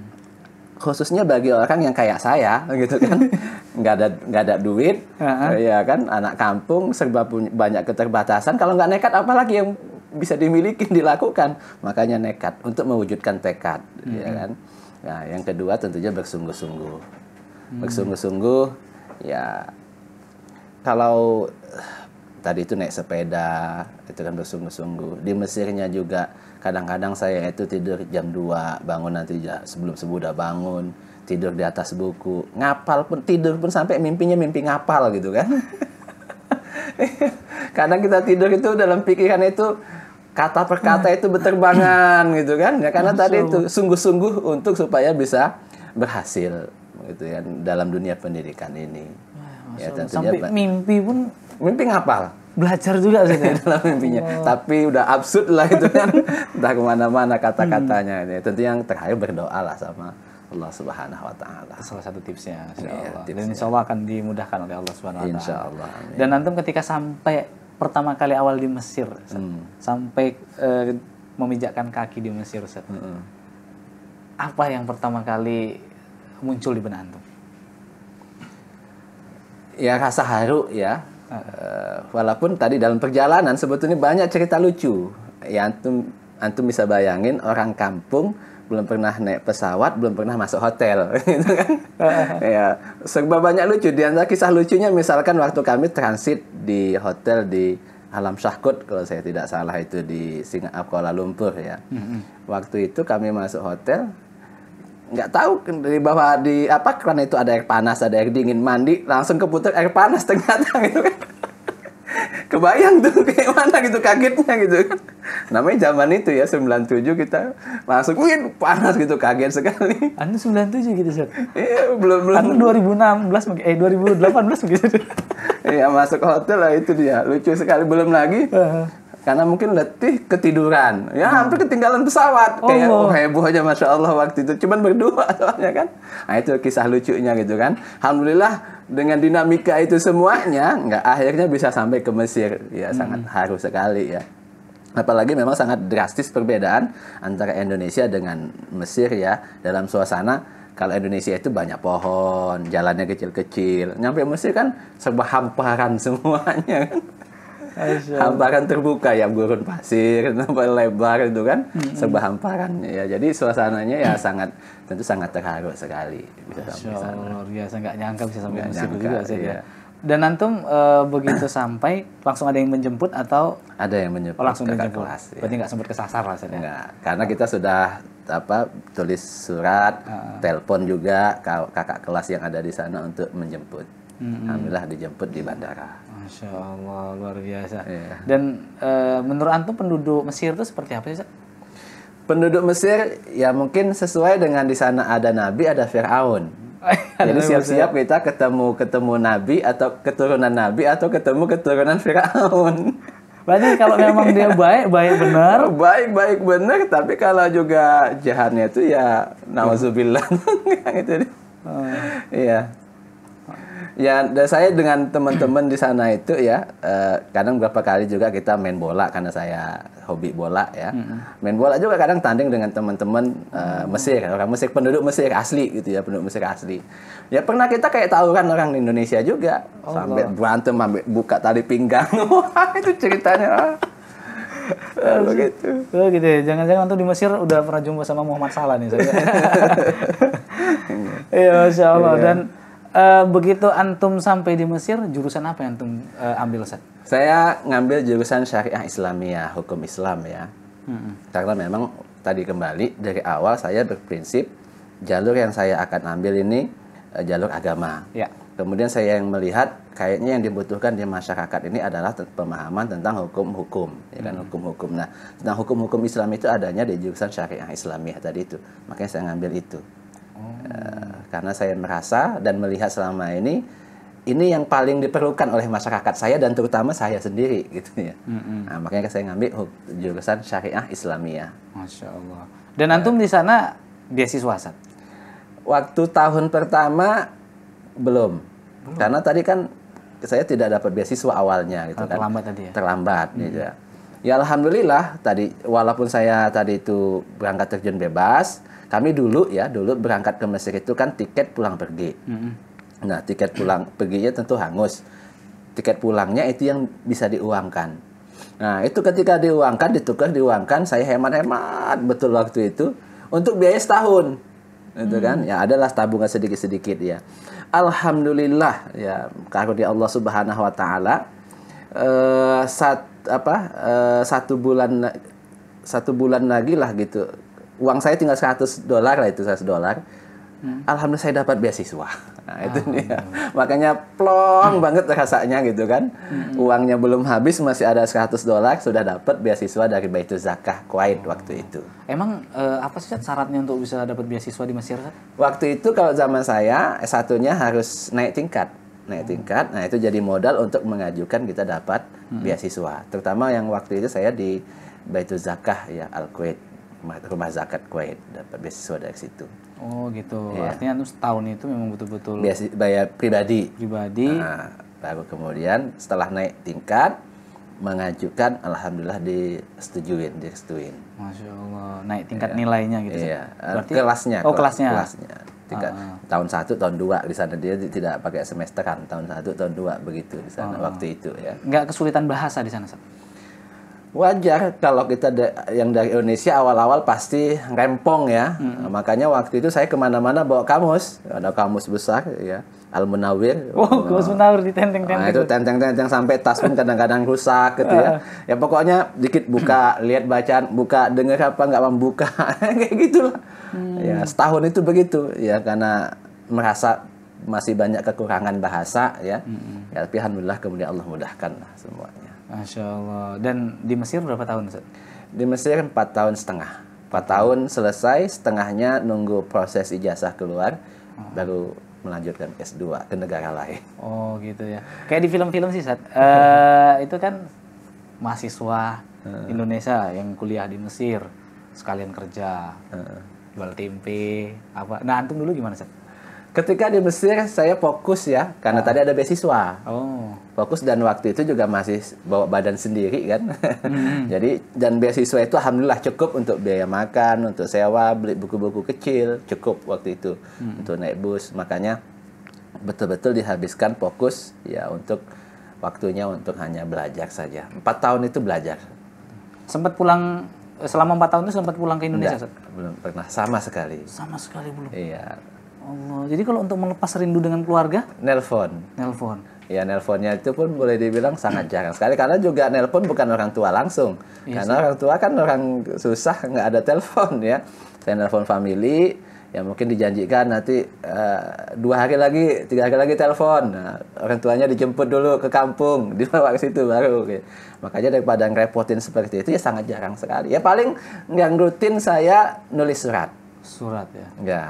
S2: Khususnya bagi orang yang kayak saya, gitu kan, (laughs) nggak ada nggak ada duit, uh-huh. ya kan, anak kampung serba punya, banyak keterbatasan. Kalau nggak nekat, apalagi yang bisa dimiliki (laughs) dilakukan. Makanya nekat untuk mewujudkan tekad, ya hmm. ya kan. Nah, yang kedua tentunya bersungguh-sungguh, hmm. bersungguh-sungguh, ya kalau tadi itu naik sepeda itu kan bersungguh-sungguh di Mesirnya juga kadang-kadang saya itu tidur jam 2 bangun nanti sebelum subuh udah bangun tidur di atas buku ngapal pun tidur pun sampai mimpinya mimpi ngapal gitu kan (laughs) kadang kita tidur itu dalam pikiran itu kata per kata itu beterbangan (coughs) gitu kan ya karena tadi itu sungguh-sungguh untuk supaya bisa berhasil gitu ya dalam dunia pendidikan ini ya tentunya sampai mimpi pun mimpi ngapal
S1: belajar juga sih (laughs)
S2: dalam mimpinya oh. tapi udah absurd lah itu kan (laughs) entah kemana-mana kata-katanya hmm. tentu yang terakhir berdoa lah sama Allah Subhanahu wa taala. Salah satu tipsnya insya iya, Allah. Dan insya Allah akan dimudahkan oleh Allah Subhanahu wa taala. Insya Allah. Amin.
S1: Dan antum ketika sampai pertama kali awal di Mesir, hmm. sampai uh, memijakkan kaki di Mesir, set. Hmm, hmm. Apa yang pertama kali muncul di benak antum?
S2: Ya rasa haru ya, Uh, walaupun tadi dalam perjalanan sebetulnya banyak cerita lucu. Ya antum antum bisa bayangin orang kampung belum pernah naik pesawat, belum pernah masuk hotel, (laughs) gitu kan? ya, serba banyak lucu. Di antara kisah lucunya, misalkan waktu kami transit di hotel di Alam Syahkut, kalau saya tidak salah itu di Singapura Kuala Lumpur ya. Mm -hmm. Waktu itu kami masuk hotel, nggak tahu dari bawah di apa karena itu ada air panas ada air dingin mandi langsung keputar air panas ternyata (laughs) gitu kan kebayang tuh kayak mana gitu kagetnya gitu kan. namanya zaman itu ya 97 kita masuk wih panas gitu kaget sekali anu 97 gitu sih iya belum belum anu 2016 eh 2018 gitu iya masuk hotel lah itu dia lucu sekali belum lagi karena mungkin letih ketiduran ya hmm. hampir ketinggalan pesawat oh, kayak oh, heboh aja masya Allah waktu itu cuman berdua (laughs) soalnya kan nah itu kisah lucunya gitu kan alhamdulillah dengan dinamika itu semuanya nggak akhirnya bisa sampai ke Mesir ya hmm. sangat haru sekali ya apalagi memang sangat drastis perbedaan antara Indonesia dengan Mesir ya dalam suasana kalau Indonesia itu banyak pohon, jalannya kecil-kecil. Nyampe Mesir kan serba hamparan (laughs) semuanya kan hamparan terbuka ya gurun pasir (laughs) lebar itu kan mm -hmm. hamparan ya jadi suasananya ya mm. sangat tentu sangat terharu sekali bisa sampai sana. luar biasa nggak nyangka bisa sampai ke situ juga sih iya. dan antum e,
S1: begitu (coughs) sampai langsung ada yang menjemput atau ada yang menjemput oh, langsung ke menjemput. kelas. Ya. Berarti nggak sempat kesasar
S2: rasanya. Enggak, karena kita sudah apa tulis surat, uh. telepon juga kakak kelas yang ada di sana untuk menjemput. Alhamdulillah dijemput di bandara.
S1: Masya Allah luar
S2: biasa. Yeah. Dan e, menurut antum penduduk Mesir itu seperti apa sih? Penduduk Mesir ya mungkin sesuai dengan di sana ada Nabi ada Fir'aun. (laughs) Jadi siap-siap kita ketemu ketemu nabi atau keturunan nabi atau ketemu keturunan Firaun. (laughs) Berarti kalau memang dia baik, baik benar. (laughs) Baik, baik benar, tapi kalau juga jahatnya itu ya nauzubillah. gitu oh. Iya ya dan saya dengan teman-teman di sana itu ya uh, kadang berapa kali juga kita main bola karena saya hobi bola ya hmm. main bola juga kadang tanding dengan teman-teman eh, Mesir orang Mesir penduduk Mesir asli gitu ya penduduk Mesir asli ya pernah kita kayak tahu kan orang Indonesia juga oh, sampai Allah. berantem sampai buka tali pinggang (laughs) itu ceritanya Oh, gitu. Oh,
S1: gitu ya. Jangan-jangan tuh di Mesir udah pernah jumpa sama Muhammad Salah nih saya. (laughs)
S2: iya, Masya Allah. Iya. Dan
S1: uh, begitu antum sampai di Mesir, jurusan apa yang antum
S2: uh, ambil Ustaz? Saya ngambil jurusan syariah Islamiyah, hukum Islam ya. Hmm. Karena memang tadi kembali dari awal saya berprinsip jalur yang saya akan ambil ini uh, jalur agama. Ya. Kemudian saya yang melihat kayaknya yang dibutuhkan di masyarakat ini adalah pemahaman tentang hukum-hukum, ya kan hukum-hukum. Nah, tentang hukum-hukum Islam itu adanya di jurusan syariah Islamiyah tadi itu. Makanya saya ngambil itu. Eh, karena saya merasa dan melihat selama ini ini yang paling diperlukan oleh masyarakat saya dan terutama saya sendiri gitu ya. Mm-hmm. Nah, makanya saya ngambil jurusan syariah Islamiyah. Masya Allah. Dan antum di sana beasiswa sat? Waktu tahun pertama belum. belum. Karena tadi kan saya tidak dapat beasiswa awalnya gitu oh, kan. Terlambat tadi ya. Terlambat mm-hmm. gitu ya. Ya alhamdulillah tadi walaupun saya tadi itu berangkat terjun bebas, kami dulu ya, dulu berangkat ke Mesir itu kan tiket pulang pergi. Hmm. Nah, tiket pulang perginya tentu hangus. Tiket pulangnya itu yang bisa diuangkan. Nah, itu ketika diuangkan, ditukar, diuangkan, saya hemat-hemat betul waktu itu untuk biaya setahun. Hmm. Itu kan? Ya, adalah tabungan sedikit-sedikit ya. Alhamdulillah ya karunia Allah Subhanahu wa taala uh, sat, apa uh, satu bulan satu bulan lagi lah gitu uang saya tinggal 100 dolar lah itu 100 dolar hmm. alhamdulillah saya dapat beasiswa nah, itu nih, dia makanya plong hmm. banget rasanya gitu kan hmm. uangnya belum habis masih ada 100 dolar sudah dapat beasiswa dari Baitul Zakah Kuwait oh. waktu itu emang eh, apa sih syaratnya untuk bisa dapat beasiswa di Mesir waktu itu kalau zaman saya satunya harus naik tingkat naik hmm. tingkat nah itu jadi modal untuk mengajukan kita dapat hmm. beasiswa terutama yang waktu itu saya di Baitul Zakah ya Al Kuwait rumah zakat Kuwait dapat beasiswa dari situ.
S1: Oh gitu. Ya. Artinya setahun itu memang betul-betul
S2: bayar pribadi. Pribadi. Nah, baru kemudian setelah naik tingkat mengajukan, alhamdulillah disetujuin, disetujuin. Masya Allah, naik tingkat ya. nilainya gitu. Iya. Berarti, kelasnya. Oh kelasnya. Kelasnya. Tingkat ah, ah. tahun satu, tahun dua di sana dia tidak pakai semester kan. tahun satu, tahun dua begitu di sana ah. waktu itu ya. Enggak kesulitan
S1: bahasa di sana, Sat
S2: wajar kalau kita da yang dari Indonesia awal-awal pasti rempong ya. Hmm. Nah, makanya waktu itu saya kemana-mana bawa kamus, ada kamus besar ya. Al Munawir. Oh, oh. kamus
S1: nah. Munawir di tenteng Nah, itu
S2: tenteng-tenteng sampai tas pun kadang-kadang rusak gitu ya. (laughs) Ya pokoknya dikit buka, lihat bacaan, buka, dengar apa nggak membuka (laughs) kayak gitulah. Hmm. Ya, setahun itu begitu ya karena merasa masih banyak kekurangan bahasa ya. Hmm. Ya, tapi alhamdulillah kemudian Allah mudahkan lah semuanya. Masya Allah. Dan di Mesir berapa tahun, Ustaz? Di Mesir 4 kan tahun setengah. 4 tahun selesai, setengahnya nunggu proses ijazah keluar, oh. baru melanjutkan S2 ke negara lain.
S1: Oh gitu ya. Kayak di film-film sih, Sat. Uh, (laughs) eh, itu kan mahasiswa Indonesia yang kuliah di Mesir, sekalian kerja, jual tempe, apa. Nah, antum dulu gimana, Sat?
S2: Ketika di Mesir saya fokus ya karena ah. tadi ada beasiswa. Oh. Fokus dan waktu itu juga masih bawa badan sendiri kan. Hmm. (laughs) Jadi dan beasiswa itu alhamdulillah cukup untuk biaya makan, untuk sewa, beli buku-buku kecil, cukup waktu itu hmm. untuk naik bus. Makanya betul-betul dihabiskan fokus ya untuk waktunya untuk hanya belajar saja. Empat tahun itu belajar. Sempat pulang selama empat tahun itu sempat pulang ke Indonesia? Enggak, belum pernah sama sekali. Sama sekali belum. Iya Allah. Jadi kalau untuk melepas rindu dengan keluarga? Nelpon. Nelpon. Ya, nelponnya itu pun boleh dibilang sangat jarang sekali karena juga nelpon bukan orang tua langsung. Yes, iya karena orang tua kan orang susah nggak ada telepon ya. Saya nelpon family, ya mungkin dijanjikan nanti uh, dua hari lagi tiga hari lagi telepon nah, orang tuanya dijemput dulu ke kampung (laughs) dibawa ke situ baru gitu. makanya daripada ngerepotin seperti itu ya sangat jarang sekali ya paling nggak rutin saya nulis surat surat ya ya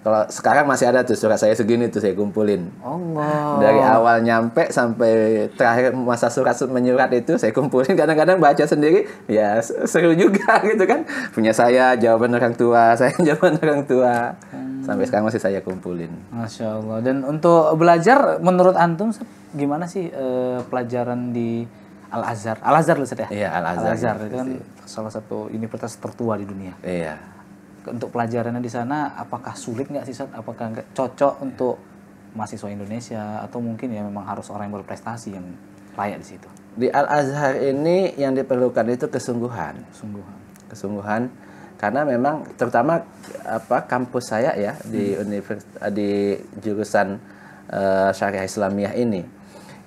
S2: kalau sekarang masih ada tuh surat saya segini tuh saya kumpulin. Oh, wow. Dari awal nyampe sampai terakhir masa surat menyurat itu saya kumpulin. Kadang-kadang baca sendiri, ya seru juga (laughs) gitu kan. Punya saya jawaban orang tua, (laughs) saya jawaban orang tua. Hmm. Sampai sekarang masih saya kumpulin.
S1: Masya Allah. Dan untuk belajar, menurut antum gimana sih eh, pelajaran di Al Azhar? Al Azhar loh ya? Iya Al Azhar. Al Azhar gitu itu kan salah satu universitas tertua di dunia. Iya untuk pelajarannya di sana apakah sulit nggak sih Sat? Apakah nggak cocok ya. untuk mahasiswa Indonesia atau mungkin ya memang harus orang yang berprestasi yang
S2: layak di situ? Di Al Azhar ini yang diperlukan itu kesungguhan. Kesungguhan. Kesungguhan karena memang terutama apa kampus saya ya hmm. di univers di jurusan uh, syariah Islamiyah ini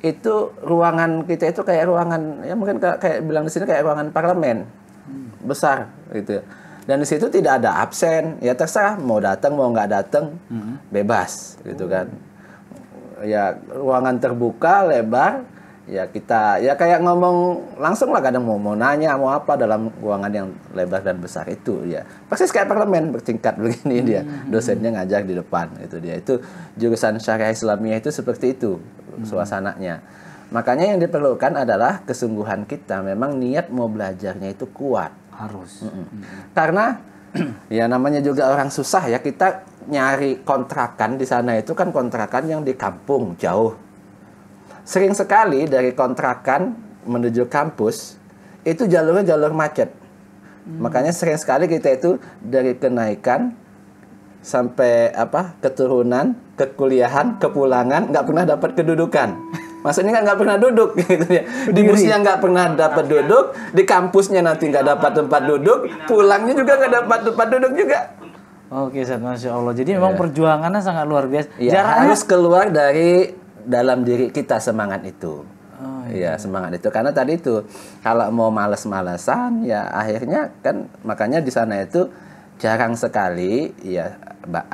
S2: itu ruangan kita itu kayak ruangan ya mungkin kayak, kayak bilang di sini kayak ruangan parlemen hmm. besar gitu ya dan di situ tidak ada absen ya terserah mau datang mau nggak datang hmm. bebas gitu kan ya ruangan terbuka lebar ya kita ya kayak ngomong langsung lah kadang mau mau nanya mau apa dalam ruangan yang lebar dan besar itu ya pasti kayak parlemen bertingkat begini dia hmm. dosennya ngajak di depan itu dia itu jurusan syariah Islamiyah itu seperti itu hmm. suasananya makanya yang diperlukan adalah kesungguhan kita memang niat mau belajarnya itu kuat harus. Mm -mm. Karena (clears throat) ya namanya juga orang susah ya kita nyari kontrakan di sana itu kan kontrakan yang di kampung jauh. Sering sekali dari kontrakan menuju kampus itu jalurnya jalur macet. Hmm. Makanya sering sekali kita itu dari kenaikan sampai apa keturunan, kekuliahan, kepulangan nggak pernah dapat kedudukan. Maksudnya kan nggak pernah duduk (laughs) gitu ya. Di busnya nggak pernah dapat duduk, di kampusnya nanti nggak dapat tempat duduk, pulangnya juga nggak dapat tempat duduk juga.
S1: Oke, saat Masya Allah. Jadi memang ya. perjuangannya
S2: sangat luar biasa. Ya, harus keluar dari dalam diri kita semangat itu. Oh, iya. Ya, semangat itu. Karena tadi itu, kalau mau males-malesan, ya akhirnya kan makanya di sana itu jarang sekali, ya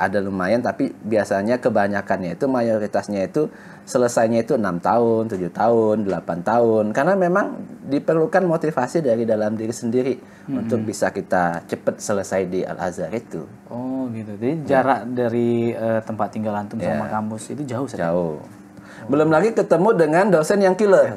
S2: ada lumayan, tapi biasanya kebanyakannya itu, mayoritasnya itu selesainya itu enam tahun, tujuh tahun, delapan tahun. Karena memang diperlukan motivasi dari dalam diri sendiri hmm. untuk bisa kita cepat selesai di Al Azhar itu. Oh gitu. Jadi jarak ya. dari uh, tempat tinggal antum yeah. sama ya. kampus itu jauh sekali. Jauh. Oh. Belum lagi ketemu dengan dosen yang killer. Ya.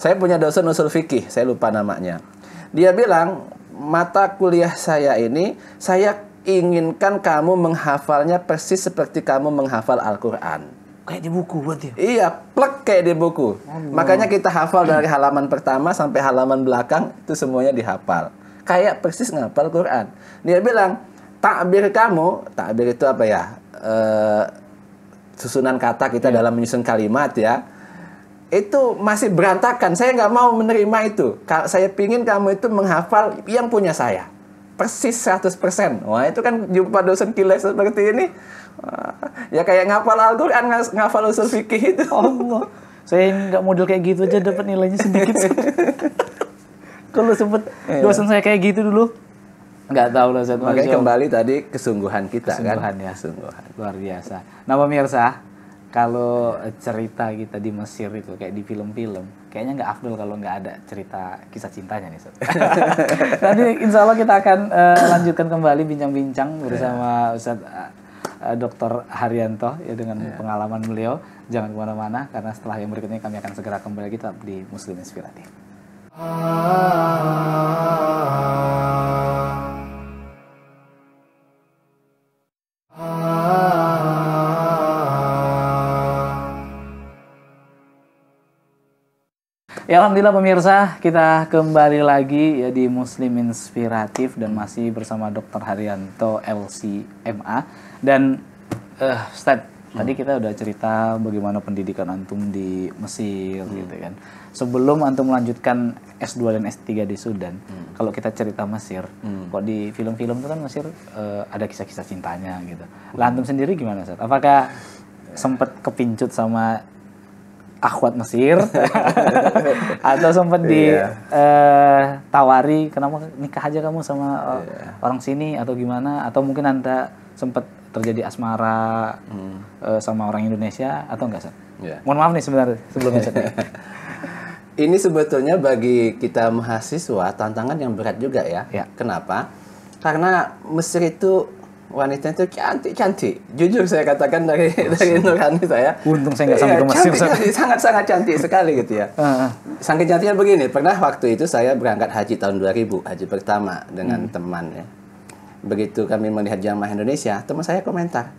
S2: Saya punya dosen usul fikih, saya lupa namanya. Dia bilang mata kuliah saya ini saya inginkan kamu menghafalnya persis seperti kamu menghafal Al-Quran. Kayak di buku buat dia Iya, plek kayak di buku. Makanya kita hafal dari halaman pertama sampai halaman belakang itu semuanya dihafal. Kayak persis ngapal Quran. Dia bilang, "Takbir kamu, takbir itu apa ya? E, susunan kata kita yeah. dalam menyusun kalimat ya." Itu masih berantakan. Saya nggak mau menerima itu. Saya pingin kamu itu menghafal yang punya saya persis 100%. Wah, itu kan jumpa dosen kilai seperti ini. Wah, ya kayak ngapal Al-Qur'an, ngapal usul fikih itu. Allah. Saya nggak model kayak gitu
S1: aja dapat nilainya sedikit. (laughs) Kalau sempat iya. dosen saya kayak gitu dulu,
S2: nggak tahu lah saya Makanya kembali tadi kesungguhan kita kesungguhan, kan. Kesungguhan ya. Luar biasa.
S1: Nah pemirsa, kalau cerita kita di Mesir itu kayak di film-film, kayaknya nggak Afdol kalau nggak ada cerita kisah cintanya nih. (laughs) Nanti Insya Allah kita akan uh, lanjutkan kembali bincang-bincang bersama yeah. Ustadz uh, eh, Dr. Haryanto ya dengan yeah. pengalaman beliau. Jangan kemana-mana karena setelah yang berikutnya kami akan segera kembali kita di Muslim Inspiratif. Ah. Ya Alhamdulillah pemirsa, kita kembali lagi ya di Muslim Inspiratif dan masih bersama Dr. Haryanto LCMA. Dan uh, eh, Ustaz, hmm. tadi kita udah cerita bagaimana pendidikan antum di Mesir hmm. gitu kan. Sebelum antum melanjutkan S2 dan S3 di Sudan, hmm. kalau kita cerita Mesir, hmm. kok di film-film itu kan Mesir uh, ada kisah-kisah cintanya gitu. Lah hmm. antum sendiri gimana Ustaz? Apakah sempat kepincut sama akhwat Mesir (laughs) atau sempat ditawari iya. eh, uh, kenapa nikah aja kamu sama yeah. Iya. orang sini atau gimana atau mungkin anda sempat terjadi asmara
S2: hmm. uh, sama orang Indonesia atau enggak sih? Iya. Yeah. Mohon maaf nih sebenarnya sebelumnya. (laughs) Ini sebetulnya bagi kita mahasiswa tantangan yang berat juga ya. Yeah. Kenapa? Karena Mesir itu wanita itu cantik cantik jujur saya katakan dari Masih. dari nurani saya untung saya nggak sampai eh, ke masjid cantik, sangat sangat cantik sekali gitu ya uh, ah, uh. Ah. sangat cantiknya begini pernah waktu itu saya berangkat haji tahun 2000 haji pertama dengan hmm. teman ya begitu kami melihat jamaah Indonesia teman saya komentar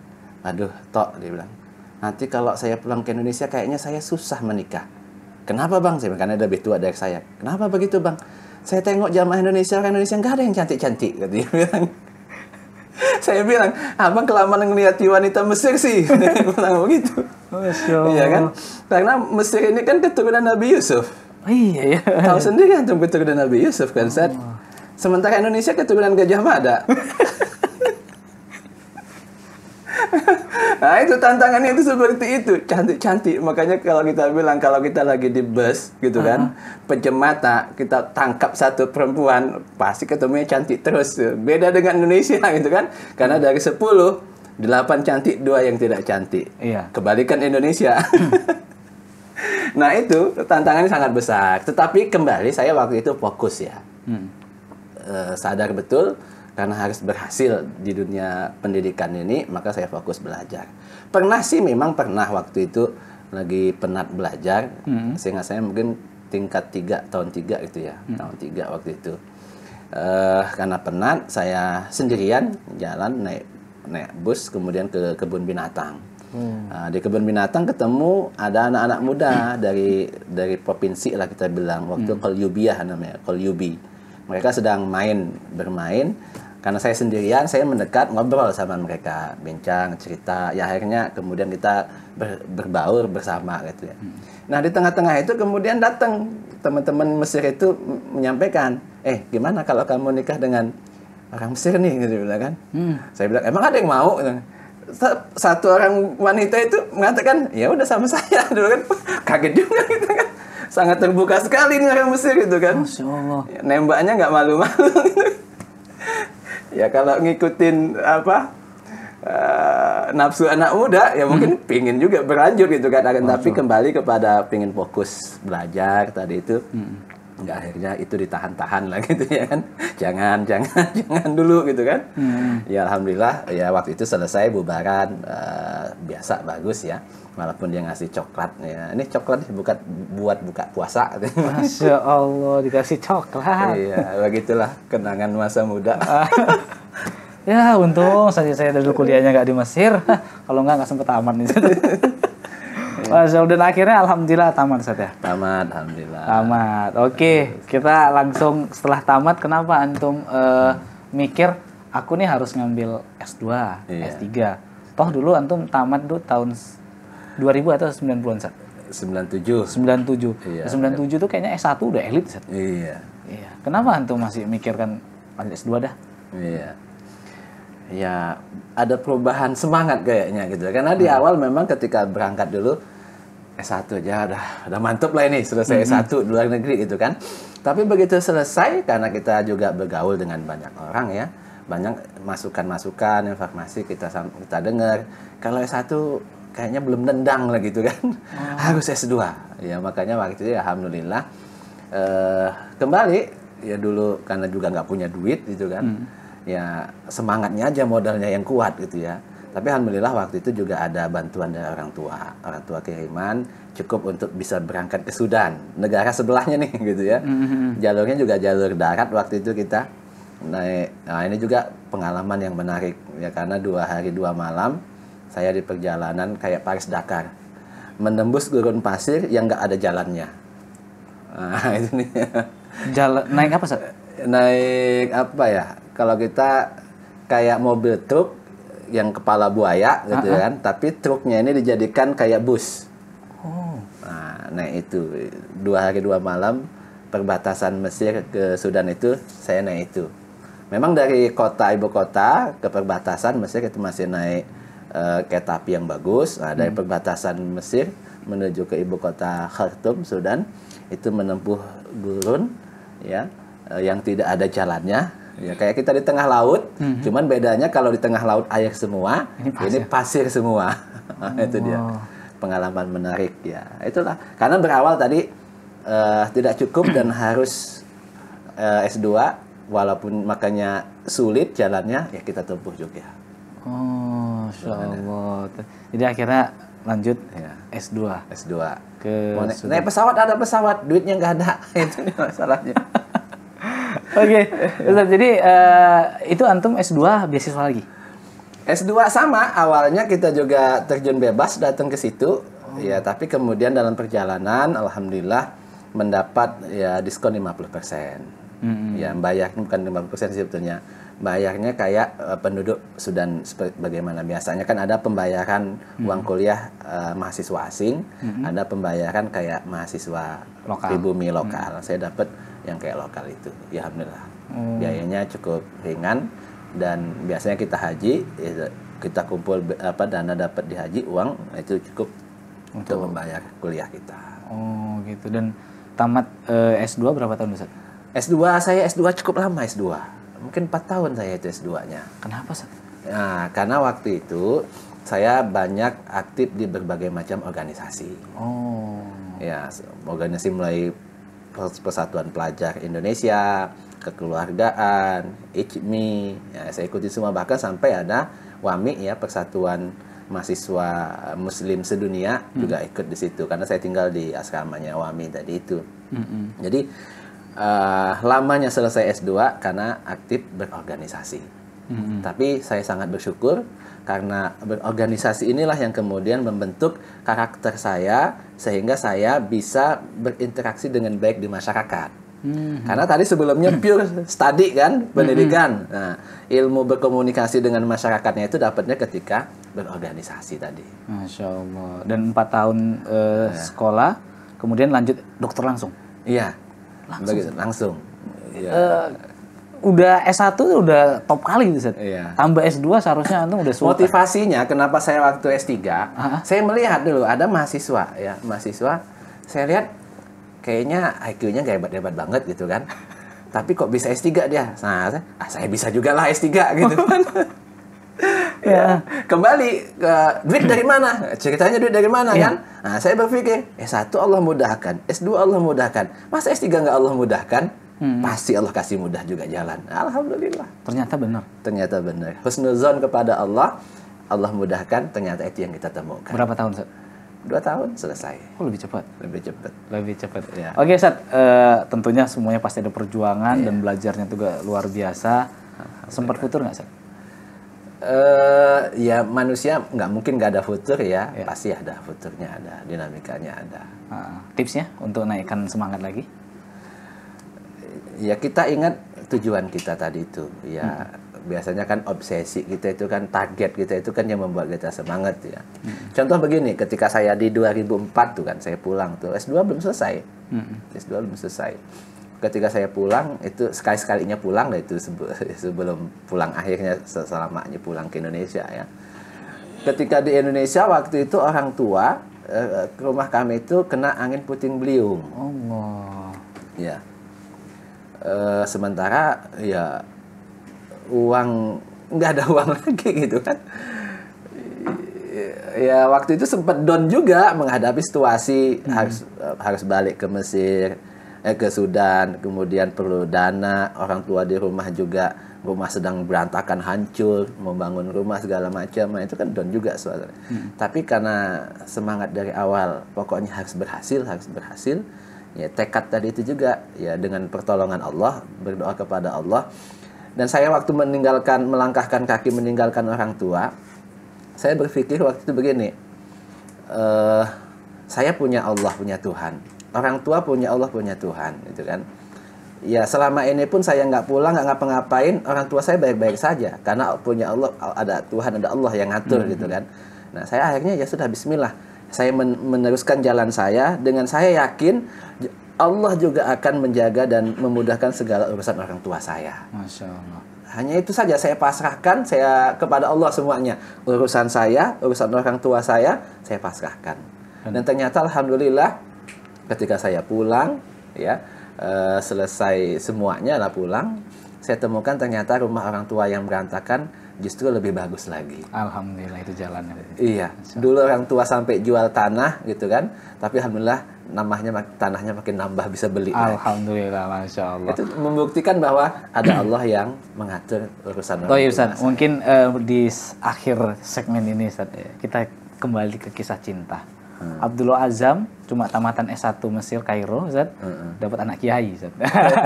S2: aduh tok dia bilang nanti kalau saya pulang ke Indonesia kayaknya saya susah menikah kenapa bang saya karena ada lebih tua dari saya kenapa begitu bang saya tengok jamaah Indonesia orang Indonesia nggak ada yang cantik cantik gitu (laughs) saya bilang, abang kelamaan ngeliati wanita Mesir sih. (laughs) bilang begitu. Iya kan? Karena Mesir ini kan keturunan Nabi Yusuf. Iya iya Tahu sendiri kan keturunan Nabi Yusuf kan, Seth? Oh. Sementara Indonesia keturunan Gajah Mada. (laughs) nah itu tantangannya itu seperti itu cantik-cantik makanya kalau kita bilang kalau kita lagi di bus gitu kan uh-huh. kita tangkap satu perempuan pasti ketemunya cantik terus beda dengan Indonesia (laughs) gitu kan karena dari sepuluh delapan cantik dua yang tidak cantik iya. kebalikan Indonesia (laughs) nah itu tantangannya sangat besar tetapi kembali saya waktu itu fokus ya hmm. e, sadar betul karena harus berhasil di dunia pendidikan ini maka saya fokus belajar pernah sih memang pernah waktu itu lagi penat belajar hmm. sehingga saya mungkin tingkat tiga tahun tiga gitu ya hmm. tahun tiga waktu itu uh, karena penat saya sendirian jalan naik naik bus kemudian ke kebun binatang hmm. uh, di kebun binatang ketemu ada anak-anak muda hmm. dari dari provinsi lah kita bilang waktu hmm. Kolyubiah ya namanya Kolyubi mereka sedang main bermain karena saya sendirian saya mendekat ngobrol sama mereka bincang cerita ya akhirnya kemudian kita ber, berbaur bersama gitu ya hmm. nah di tengah-tengah itu kemudian datang teman-teman Mesir itu menyampaikan eh gimana kalau kamu nikah dengan orang Mesir nih gitu kan hmm. saya bilang emang ada yang mau gitu. satu orang wanita itu mengatakan ya udah sama saya (laughs) dulu kan kaget juga gitu kan sangat terbuka sekali nih orang Mesir gitu kan nembaknya nggak malu-malu (laughs) ya kalau ngikutin apa uh, nafsu anak muda ya mungkin hmm. pingin juga berlanjut gitu kan tapi kembali kepada pingin fokus belajar tadi itu hmm nggak akhirnya itu ditahan-tahan lah (laughs) gitu ya kan jangan jangan (laughs) jangan dulu gitu kan hmm. ya alhamdulillah ya waktu itu selesai bubaran uh, biasa bagus ya walaupun dia ngasih coklat ya ini coklat bukan buat buka puasa masya allah dikasih coklat iya begitulah kenangan masa muda
S1: (laughs) ya untung saja saya dulu kuliahnya nggak di Mesir kalau nggak nggak sempet aman nih Wah, Allah. Dan akhirnya alhamdulillah tamat saja. Ya?
S2: Tamat, alhamdulillah.
S1: Tamat. Oke, okay. kita langsung setelah tamat kenapa antum uh, mikir aku nih harus ngambil S2, iya. S3. Toh dulu antum tamat tuh tahun 2000 atau 90-an 97. 97. Iya. 97 tuh kayaknya S1 udah elit Iya. Iya. Kenapa antum masih mikirkan lanjut S2 dah?
S2: Iya ya ada perubahan semangat kayaknya gitu karena di hmm. awal memang ketika berangkat dulu S1 aja udah udah mantep lah ini selesai mm-hmm. S1 di luar negeri gitu kan. Tapi begitu selesai karena kita juga bergaul dengan banyak orang ya, banyak masukan-masukan, informasi kita kita dengar. Kalau S1 kayaknya belum nendang lah gitu kan. Oh. Harus S2. Ya makanya waktu itu ya alhamdulillah eh, kembali ya dulu karena juga nggak punya duit gitu kan. Mm. Ya semangatnya aja modalnya yang kuat gitu ya tapi alhamdulillah waktu itu juga ada bantuan dari orang tua, orang tua kiriman cukup untuk bisa berangkat ke Sudan, negara sebelahnya nih (laughs) gitu ya. Mm-hmm. Jalurnya juga jalur darat waktu itu kita naik. Nah ini juga pengalaman yang menarik ya karena dua hari dua malam saya di perjalanan kayak Paris Dakar, menembus gurun pasir yang nggak ada jalannya. Nah, (laughs) itu nih. Jalan naik apa Sir? Naik apa ya? Kalau kita kayak mobil truk yang kepala buaya gitu uh -uh. kan, tapi truknya ini dijadikan kayak bus. Oh. Nah, nah itu dua hari dua malam perbatasan Mesir ke Sudan itu saya naik itu. Memang dari kota ibu kota ke perbatasan Mesir itu masih naik uh, kereta api yang bagus. Nah, dari hmm. perbatasan Mesir menuju ke ibu kota Khartoum Sudan itu menempuh gurun ya eh, yang tidak ada jalannya Ya kayak kita di tengah laut, hmm. cuman bedanya kalau di tengah laut air semua, ini pasir, ini pasir semua. Oh. (laughs) itu dia pengalaman menarik ya. Itulah karena berawal tadi uh, tidak cukup dan (clears throat) harus uh, eh, S2 walaupun makanya sulit jalannya ya kita tempuh juga.
S1: Oh, Allah. Jadi akhirnya lanjut ya. S2. S2. Ke Naik
S2: pesawat ada pesawat, duitnya nggak ada. (laughs) itu masalahnya. Oke, okay. jadi uh, itu antum S2 beasiswa lagi? S2 sama, awalnya kita juga terjun bebas datang ke situ. Oh. Ya, tapi kemudian dalam perjalanan alhamdulillah mendapat ya diskon 50%. Hmm. Ya, bayar bukan 50% sebetulnya. Bayarnya kayak uh, penduduk Sudan bagaimana biasanya kan ada pembayaran hmm. uang kuliah uh, mahasiswa asing, hmm. ada pembayaran kayak mahasiswa lokal. bumi hmm. lokal. Hmm. Saya dapat yang kayak lokal itu ya alhamdulillah
S1: hmm. biayanya
S2: cukup ringan dan biasanya kita haji ya, kita kumpul apa dana dapat di haji uang itu cukup untuk, untuk membayar kuliah kita oh gitu dan tamat eh, S2 berapa tahun Ustaz? S2 saya S2 cukup lama S2 mungkin 4 tahun saya itu S2-nya kenapa Ustaz? Nah, karena waktu itu saya banyak aktif di berbagai macam organisasi.
S1: Oh.
S2: Ya, organisasi mulai Persatuan Pelajar Indonesia, Kekeluargaan, ICMI, ya, saya ikuti semua bahkan sampai ada WAMI ya Persatuan Mahasiswa Muslim Sedunia hmm. juga ikut di situ karena saya tinggal di asramanya WAMI tadi itu. Hmm. Jadi uh, lamanya selesai S2 karena aktif berorganisasi. Hmm. Tapi saya sangat bersyukur karena organisasi inilah yang kemudian membentuk karakter saya sehingga saya bisa berinteraksi dengan baik di masyarakat. Hmm. Karena tadi sebelumnya mm-hmm. pure study kan, mm-hmm. pendidikan. Hmm. Nah, ilmu berkomunikasi dengan masyarakatnya itu dapatnya ketika berorganisasi tadi.
S1: Masya Allah. Dan 4 tahun uh, eh, yeah. sekolah, kemudian lanjut dokter langsung? Iya. Langsung? Begitu,
S2: langsung. Yeah. Iya. Uh, udah S1 udah top kali gitu Set. Iya. Tambah S2 seharusnya antum udah suka. Motivasinya kenapa saya waktu S3, Aha. saya melihat dulu ada mahasiswa ya, mahasiswa saya lihat kayaknya IQ-nya gak hebat-hebat banget gitu kan. (laughs) Tapi kok bisa S3 dia? Nah, saya, ah, saya bisa juga lah S3 gitu oh. kan. (laughs) Ya, ya. Kembali ke duit dari mana? Ceritanya duit dari mana ya. kan? Nah, saya berpikir s eh, satu Allah mudahkan, S2 Allah mudahkan. Masa S3 nggak Allah mudahkan? hmm. pasti Allah kasih mudah juga jalan. Alhamdulillah. Ternyata benar. Ternyata benar. Husnuzon kepada Allah, Allah mudahkan. Ternyata itu yang kita temukan. Berapa tahun, Ustaz? Dua tahun selesai. Oh, lebih cepat. Lebih cepat. Lebih cepat. Ya.
S1: Oke, Ustaz. Uh, tentunya semuanya pasti ada perjuangan ya. dan belajarnya juga luar biasa.
S2: Sempat futur nggak, Ustaz? Uh, ya manusia nggak mungkin nggak ada futur ya. ya, pasti ada futurnya ada, dinamikanya ada. Uh, tipsnya untuk naikkan semangat lagi? ya kita ingat tujuan kita tadi itu ya hmm. biasanya kan obsesi kita itu kan target kita itu kan yang membuat kita semangat ya hmm. contoh begini ketika saya di 2004 tuh kan saya pulang tuh S2 belum selesai hmm. S2 belum selesai ketika saya pulang itu sekali sekalinya pulang lah itu (laughs) sebelum pulang akhirnya selamanya pulang ke Indonesia ya ketika di Indonesia waktu itu orang tua eh, eh, ke rumah kami itu kena angin puting beliung Allah ya uh, sementara ya uang nggak ada (laughs) uang lagi gitu kan ya waktu itu sempat down juga menghadapi situasi hmm. harus harus balik ke Mesir eh ke Sudan kemudian perlu dana orang tua di rumah juga rumah sedang berantakan hancur membangun rumah segala macam nah, itu kan down juga suasana hmm. tapi karena semangat dari awal pokoknya harus berhasil harus berhasil ya tekad tadi itu juga ya dengan pertolongan Allah berdoa kepada Allah dan saya waktu meninggalkan melangkahkan kaki meninggalkan orang tua saya berpikir waktu itu begini uh, saya punya Allah punya Tuhan orang tua punya Allah punya Tuhan gitu kan ya selama ini pun saya nggak pulang nggak ngapa-ngapain orang tua saya baik-baik saja karena punya Allah ada Tuhan ada Allah yang ngatur mm -hmm. gitu kan nah saya akhirnya ya sudah Bismillah saya men meneruskan jalan saya dengan saya yakin Allah juga akan menjaga dan memudahkan segala urusan orang tua saya. Masya Allah. Hanya itu saja saya pasrahkan saya kepada Allah semuanya. Urusan saya, urusan orang tua saya, saya pasrahkan. Dan ternyata alhamdulillah ketika saya pulang ya eh, selesai semuanya lah pulang, saya temukan ternyata rumah orang tua yang berantakan justru lebih bagus lagi. Alhamdulillah itu jalannya. Iya, dulu orang tua sampai jual tanah gitu kan, tapi alhamdulillah namanya tanahnya makin nambah bisa beli. Alhamdulillah, lagi. masya Allah. Itu membuktikan bahwa ada Allah yang mengatur urusan. Oh iya,
S1: mungkin uh, di akhir segmen ini Ustaz, eh, kita kembali ke kisah cinta. Hmm. Abdullah Azam cuma tamatan S1 Mesir Kairo, Zat, mm-hmm. dapat anak kiai, Zat.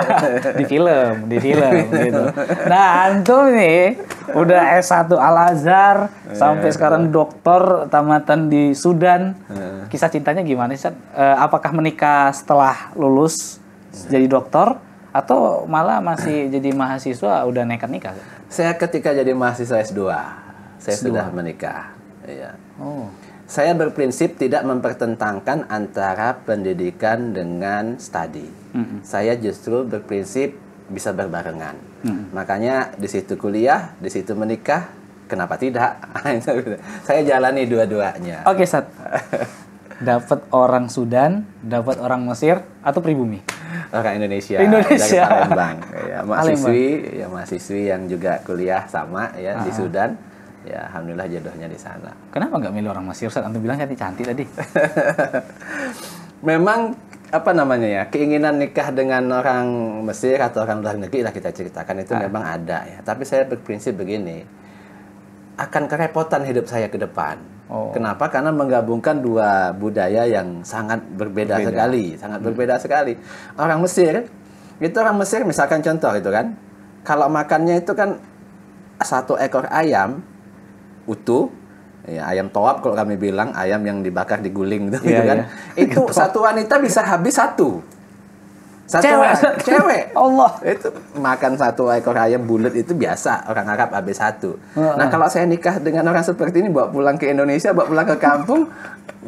S1: (laughs) di film, di film gitu. Nah, antum nih udah S1 Al Azhar mm-hmm. Iya. sampai sekarang doktor tamatan di Sudan. mm Kisah cintanya gimana, Zat? E, eh, apakah menikah setelah lulus mm jadi dokter atau malah masih (clears throat) jadi mahasiswa udah nekat nikah?
S2: Saya ketika jadi mahasiswa S2, saya S2. sudah menikah. Iya. Oh saya berprinsip tidak mempertentangkan antara pendidikan dengan studi. Mm-hmm. Saya justru berprinsip bisa berbarengan. Mm-hmm. Makanya di situ kuliah, di situ menikah, kenapa tidak? (laughs) saya jalani dua-duanya.
S1: Oke, okay, Sat. dapat orang Sudan, dapat orang Mesir atau pribumi? Orang
S2: Indonesia, Indonesia. dari Palembang. ya, mahasiswi, ya mahasiswi yang juga kuliah sama ya Aha. di ah. Sudan ya alhamdulillah jodohnya di sana. Kenapa nggak milih orang Mesir? Saat bilang cantik cantik tadi. (laughs) Memang apa namanya ya keinginan nikah dengan orang Mesir atau orang luar negeri lah kita ceritakan itu ah. memang ada ya. Tapi saya berprinsip begini, akan kerepotan hidup saya ke depan. Oh. Kenapa? Karena menggabungkan dua budaya yang sangat berbeda, berbeda. sekali, sangat hmm. berbeda sekali. Orang Mesir itu orang Mesir misalkan contoh itu kan, kalau makannya itu kan satu ekor ayam utuh ya ayam toap kalau kami bilang ayam yang dibakar diguling (laughs) gitu, yeah, gitu kan yeah. (laughs) itu satu wanita bisa habis satu satu cewek (laughs) cewek Allah itu makan satu ekor ayam bulat itu biasa orang Arab habis satu uh, uh. nah kalau saya nikah dengan orang seperti ini bawa pulang ke Indonesia bawa pulang ke kampung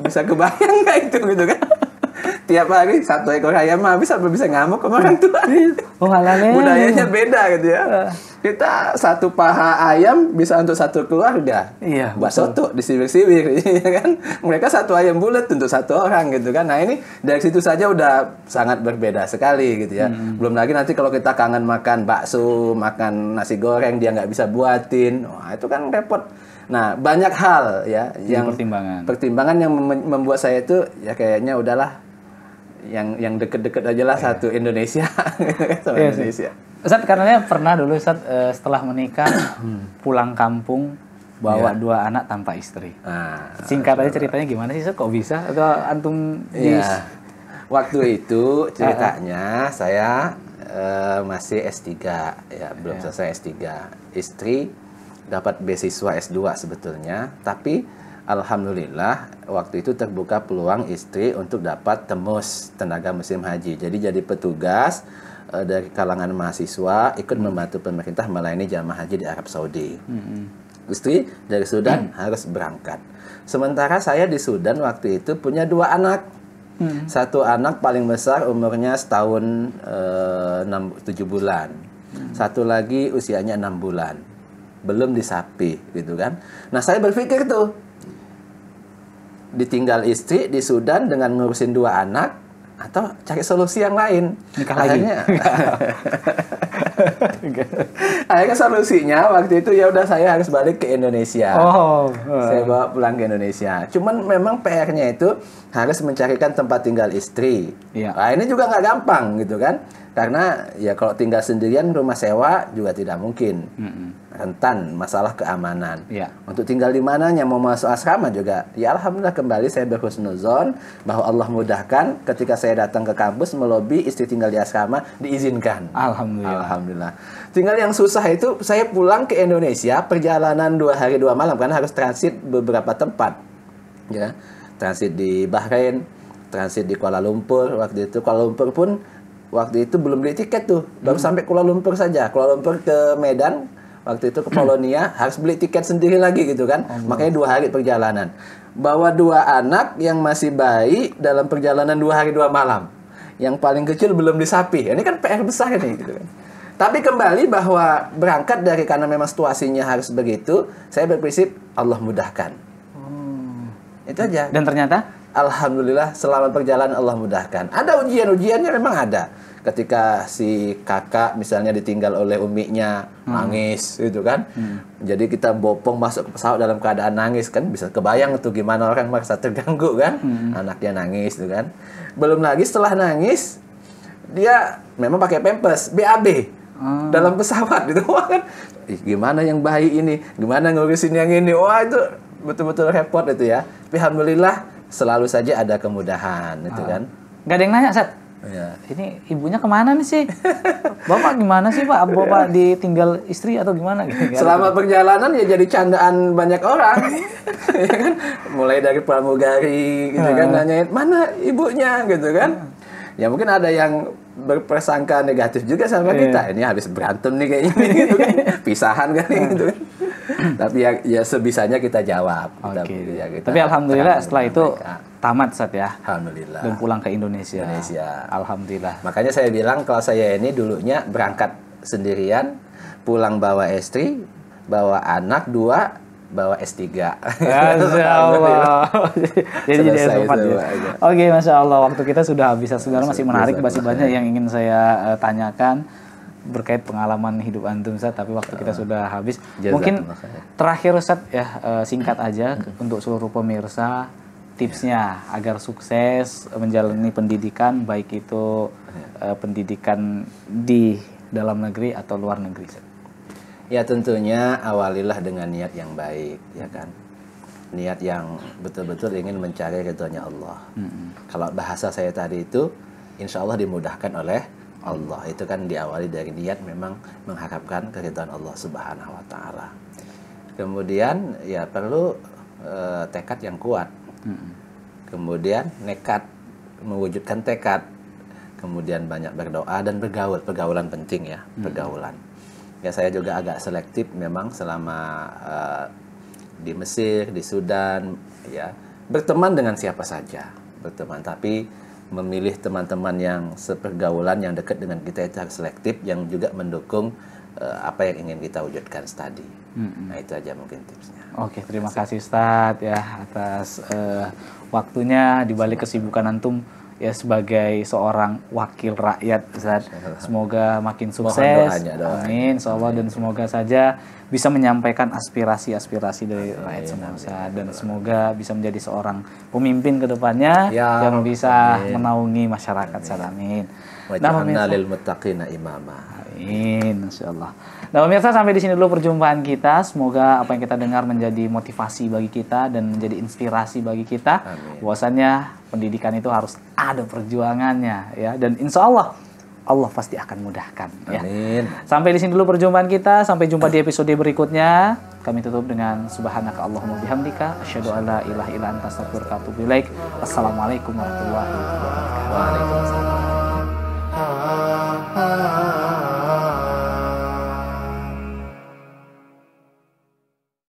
S2: bisa kebayang nggak itu gitu kan tiap hari satu ekor ayam habis apa bisa ngamuk sama orang tua (laughs) oh, budayanya beda gitu ya kita satu paha ayam bisa untuk satu keluarga iya buat soto sibir siwir (laughs) ya kan mereka satu ayam bulat untuk satu orang gitu kan nah ini dari situ saja udah sangat berbeda sekali gitu ya hmm. belum lagi nanti kalau kita kangen makan bakso makan nasi goreng dia nggak bisa buatin wah itu kan repot Nah, banyak hal ya yang pertimbangan. Pertimbangan yang membuat saya itu ya kayaknya udahlah yang yang deket-deket aja lah iya. satu Indonesia (laughs) sama iya yeah, Indonesia. Ustaz karena pernah dulu Ustaz uh, eh, setelah
S1: menikah (coughs) pulang kampung bawa yeah. dua anak tanpa istri. Ah, Singkat aja ceritanya gimana sih Ustaz kok bisa atau antum yeah.
S2: waktu itu (laughs) ceritanya saya uh, masih S3 ya belum iya. selesai S3. Istri dapat beasiswa S2 sebetulnya tapi Alhamdulillah waktu itu terbuka peluang istri untuk dapat tembus tenaga musim haji. Jadi jadi petugas e, dari kalangan mahasiswa ikut membantu pemerintah melayani jamaah haji di Arab Saudi. Hmm. Istri dari Sudan mm. harus berangkat. Sementara saya di Sudan waktu itu punya dua anak. Hmm. Satu anak paling besar umurnya setahun eh, tujuh bulan. Hmm. Satu lagi usianya enam bulan belum disapi gitu kan. Nah saya berpikir tuh ditinggal istri di Sudan dengan ngurusin dua anak atau cari solusi yang lain. Nikah akhirnya,
S1: lagi.
S2: (laughs) (laughs) akhirnya solusinya waktu itu ya udah saya harus balik ke Indonesia. Oh. oh. Saya bawa pulang ke Indonesia. Cuman memang PR-nya itu harus mencarikan tempat tinggal istri. Iya. Nah, ini juga nggak gampang gitu kan, karena ya kalau tinggal sendirian rumah sewa juga tidak mungkin. Mm -hmm rentan masalah keamanan. Ya. Untuk tinggal di mana yang mau masuk asrama juga. Ya alhamdulillah kembali saya berhusnuzon bahwa Allah mudahkan ketika saya datang ke kampus melobi istri tinggal di asrama diizinkan. Alhamdulillah. Alhamdulillah. Tinggal yang susah itu saya pulang ke Indonesia perjalanan dua hari dua malam karena harus transit beberapa tempat. Ya, transit di Bahrain, transit di Kuala Lumpur. Waktu itu Kuala Lumpur pun waktu itu belum beli tiket tuh, baru hmm. sampai Kuala Lumpur saja. Kuala Lumpur ke Medan, waktu itu ke Polonia (clears throat) harus beli tiket sendiri lagi gitu kan oh, makanya dua hari perjalanan bawa dua anak yang masih bayi dalam perjalanan dua hari dua malam yang paling kecil belum disapi ini kan PR besar ini gitu kan tapi kembali bahwa berangkat dari karena memang situasinya harus begitu, saya berprinsip Allah mudahkan. Hmm. Itu aja. Dan ternyata? Alhamdulillah selama perjalanan Allah mudahkan. Ada ujian-ujiannya memang ada ketika si kakak misalnya ditinggal oleh umiknya hmm. nangis gitu kan hmm. jadi kita bopong masuk pesawat dalam keadaan nangis kan bisa kebayang tuh gimana orang merasa terganggu kan hmm. anaknya nangis itu kan belum lagi setelah nangis dia memang pakai pampers BAB hmm. Ah. dalam pesawat gitu kan (laughs) gimana yang bayi ini gimana ngurusin yang ini wah itu betul-betul repot itu ya tapi alhamdulillah selalu saja ada kemudahan itu hmm. Ah. kan
S1: Gak ada yang nanya, Seth. Ya. Ini ibunya kemana nih sih? (laughs) Bapak gimana sih pak? Bapak iya. ditinggal istri atau gimana?
S2: Selamat Selama perjalanan ya jadi candaan banyak orang, (laughs) iya kan? Mulai dari pramugari, gitu kan? Nanyain mana ibunya, gitu kan? Ya mungkin ada yang berprasangka negatif juga sama yeah. kita. Ini habis berantem nih kayaknya, gitu kan? (laughs) Pisahan kan, gitu kan? Tapi ya, ya sebisanya kita jawab. Okay. Kita, ya kita Tapi alhamdulillah setelah itu tamat saat ya. Alhamdulillah. Dan pulang ke Indonesia. Indonesia. Alhamdulillah. Makanya saya bilang kalau saya ini dulunya berangkat sendirian, pulang bawa istri, bawa anak dua, bawa S3. ya
S1: jadi jadi s Oke, Masya Allah. Waktu kita sudah habis. Sebenarnya masih menarik, masih banyak yang ingin saya uh, tanyakan berkait pengalaman hidup antum Ustaz, tapi waktu kita ah. sudah habis. Mungkin terakhir Ustaz ya eh, singkat aja untuk seluruh pemirsa tipsnya yeah. agar sukses menjalani pendidikan baik itu yeah. Ya. uh, pendidikan di dalam negeri atau luar negeri?
S2: Ya tentunya awalilah dengan niat yang baik, ya kan. Niat yang betul-betul ingin mencari ketuanya Allah. Mm -hmm. Kalau bahasa saya tadi itu, insya Allah dimudahkan oleh Allah. Itu kan diawali dari niat memang mengharapkan keridhaan Allah Subhanahu Wa Taala. Kemudian ya perlu eh, tekad yang kuat kemudian nekat mewujudkan tekad kemudian banyak berdoa dan bergaul pergaulan penting ya hmm. pergaulan ya saya juga agak selektif memang selama uh, di Mesir di Sudan ya berteman dengan siapa saja berteman tapi memilih teman-teman yang sepergaulan yang dekat dengan kita itu harus selektif yang juga mendukung uh, apa yang ingin kita wujudkan tadi. Hmm. Nah itu aja mungkin tipsnya.
S1: Oke, terima kasih Ustadz ya atas uh, waktunya di balik kesibukan antum ya sebagai seorang wakil rakyat Ustaz. Semoga makin sukses. Doanya, doanya. Amin. Insyaallah dan semoga saja bisa menyampaikan aspirasi-aspirasi dari rakyat semua Ustaz dan semoga bisa menjadi seorang pemimpin ke depannya ya, yang bisa Amin. menaungi masyarakat Amin. Amin. Nah, pemirsa, lil muttaqina imama. Amin. Insyaallah. Nah, pemirsa sampai di sini dulu perjumpaan kita. Semoga apa yang kita dengar menjadi motivasi bagi kita dan menjadi inspirasi bagi kita. Bahwasanya pendidikan itu harus ada perjuangannya ya dan insya Allah Allah pasti akan mudahkan. Ya. Amin. Ya. Sampai di sini dulu perjumpaan kita. Sampai jumpa di episode berikutnya. Kami tutup dengan subhanaka Allahumma bihamdika asyhadu alla ilaha illa anta astaghfiruka wa atubu ilaik. Assalamualaikum warahmatullahi wabarakatuh. Waalaikumsalam.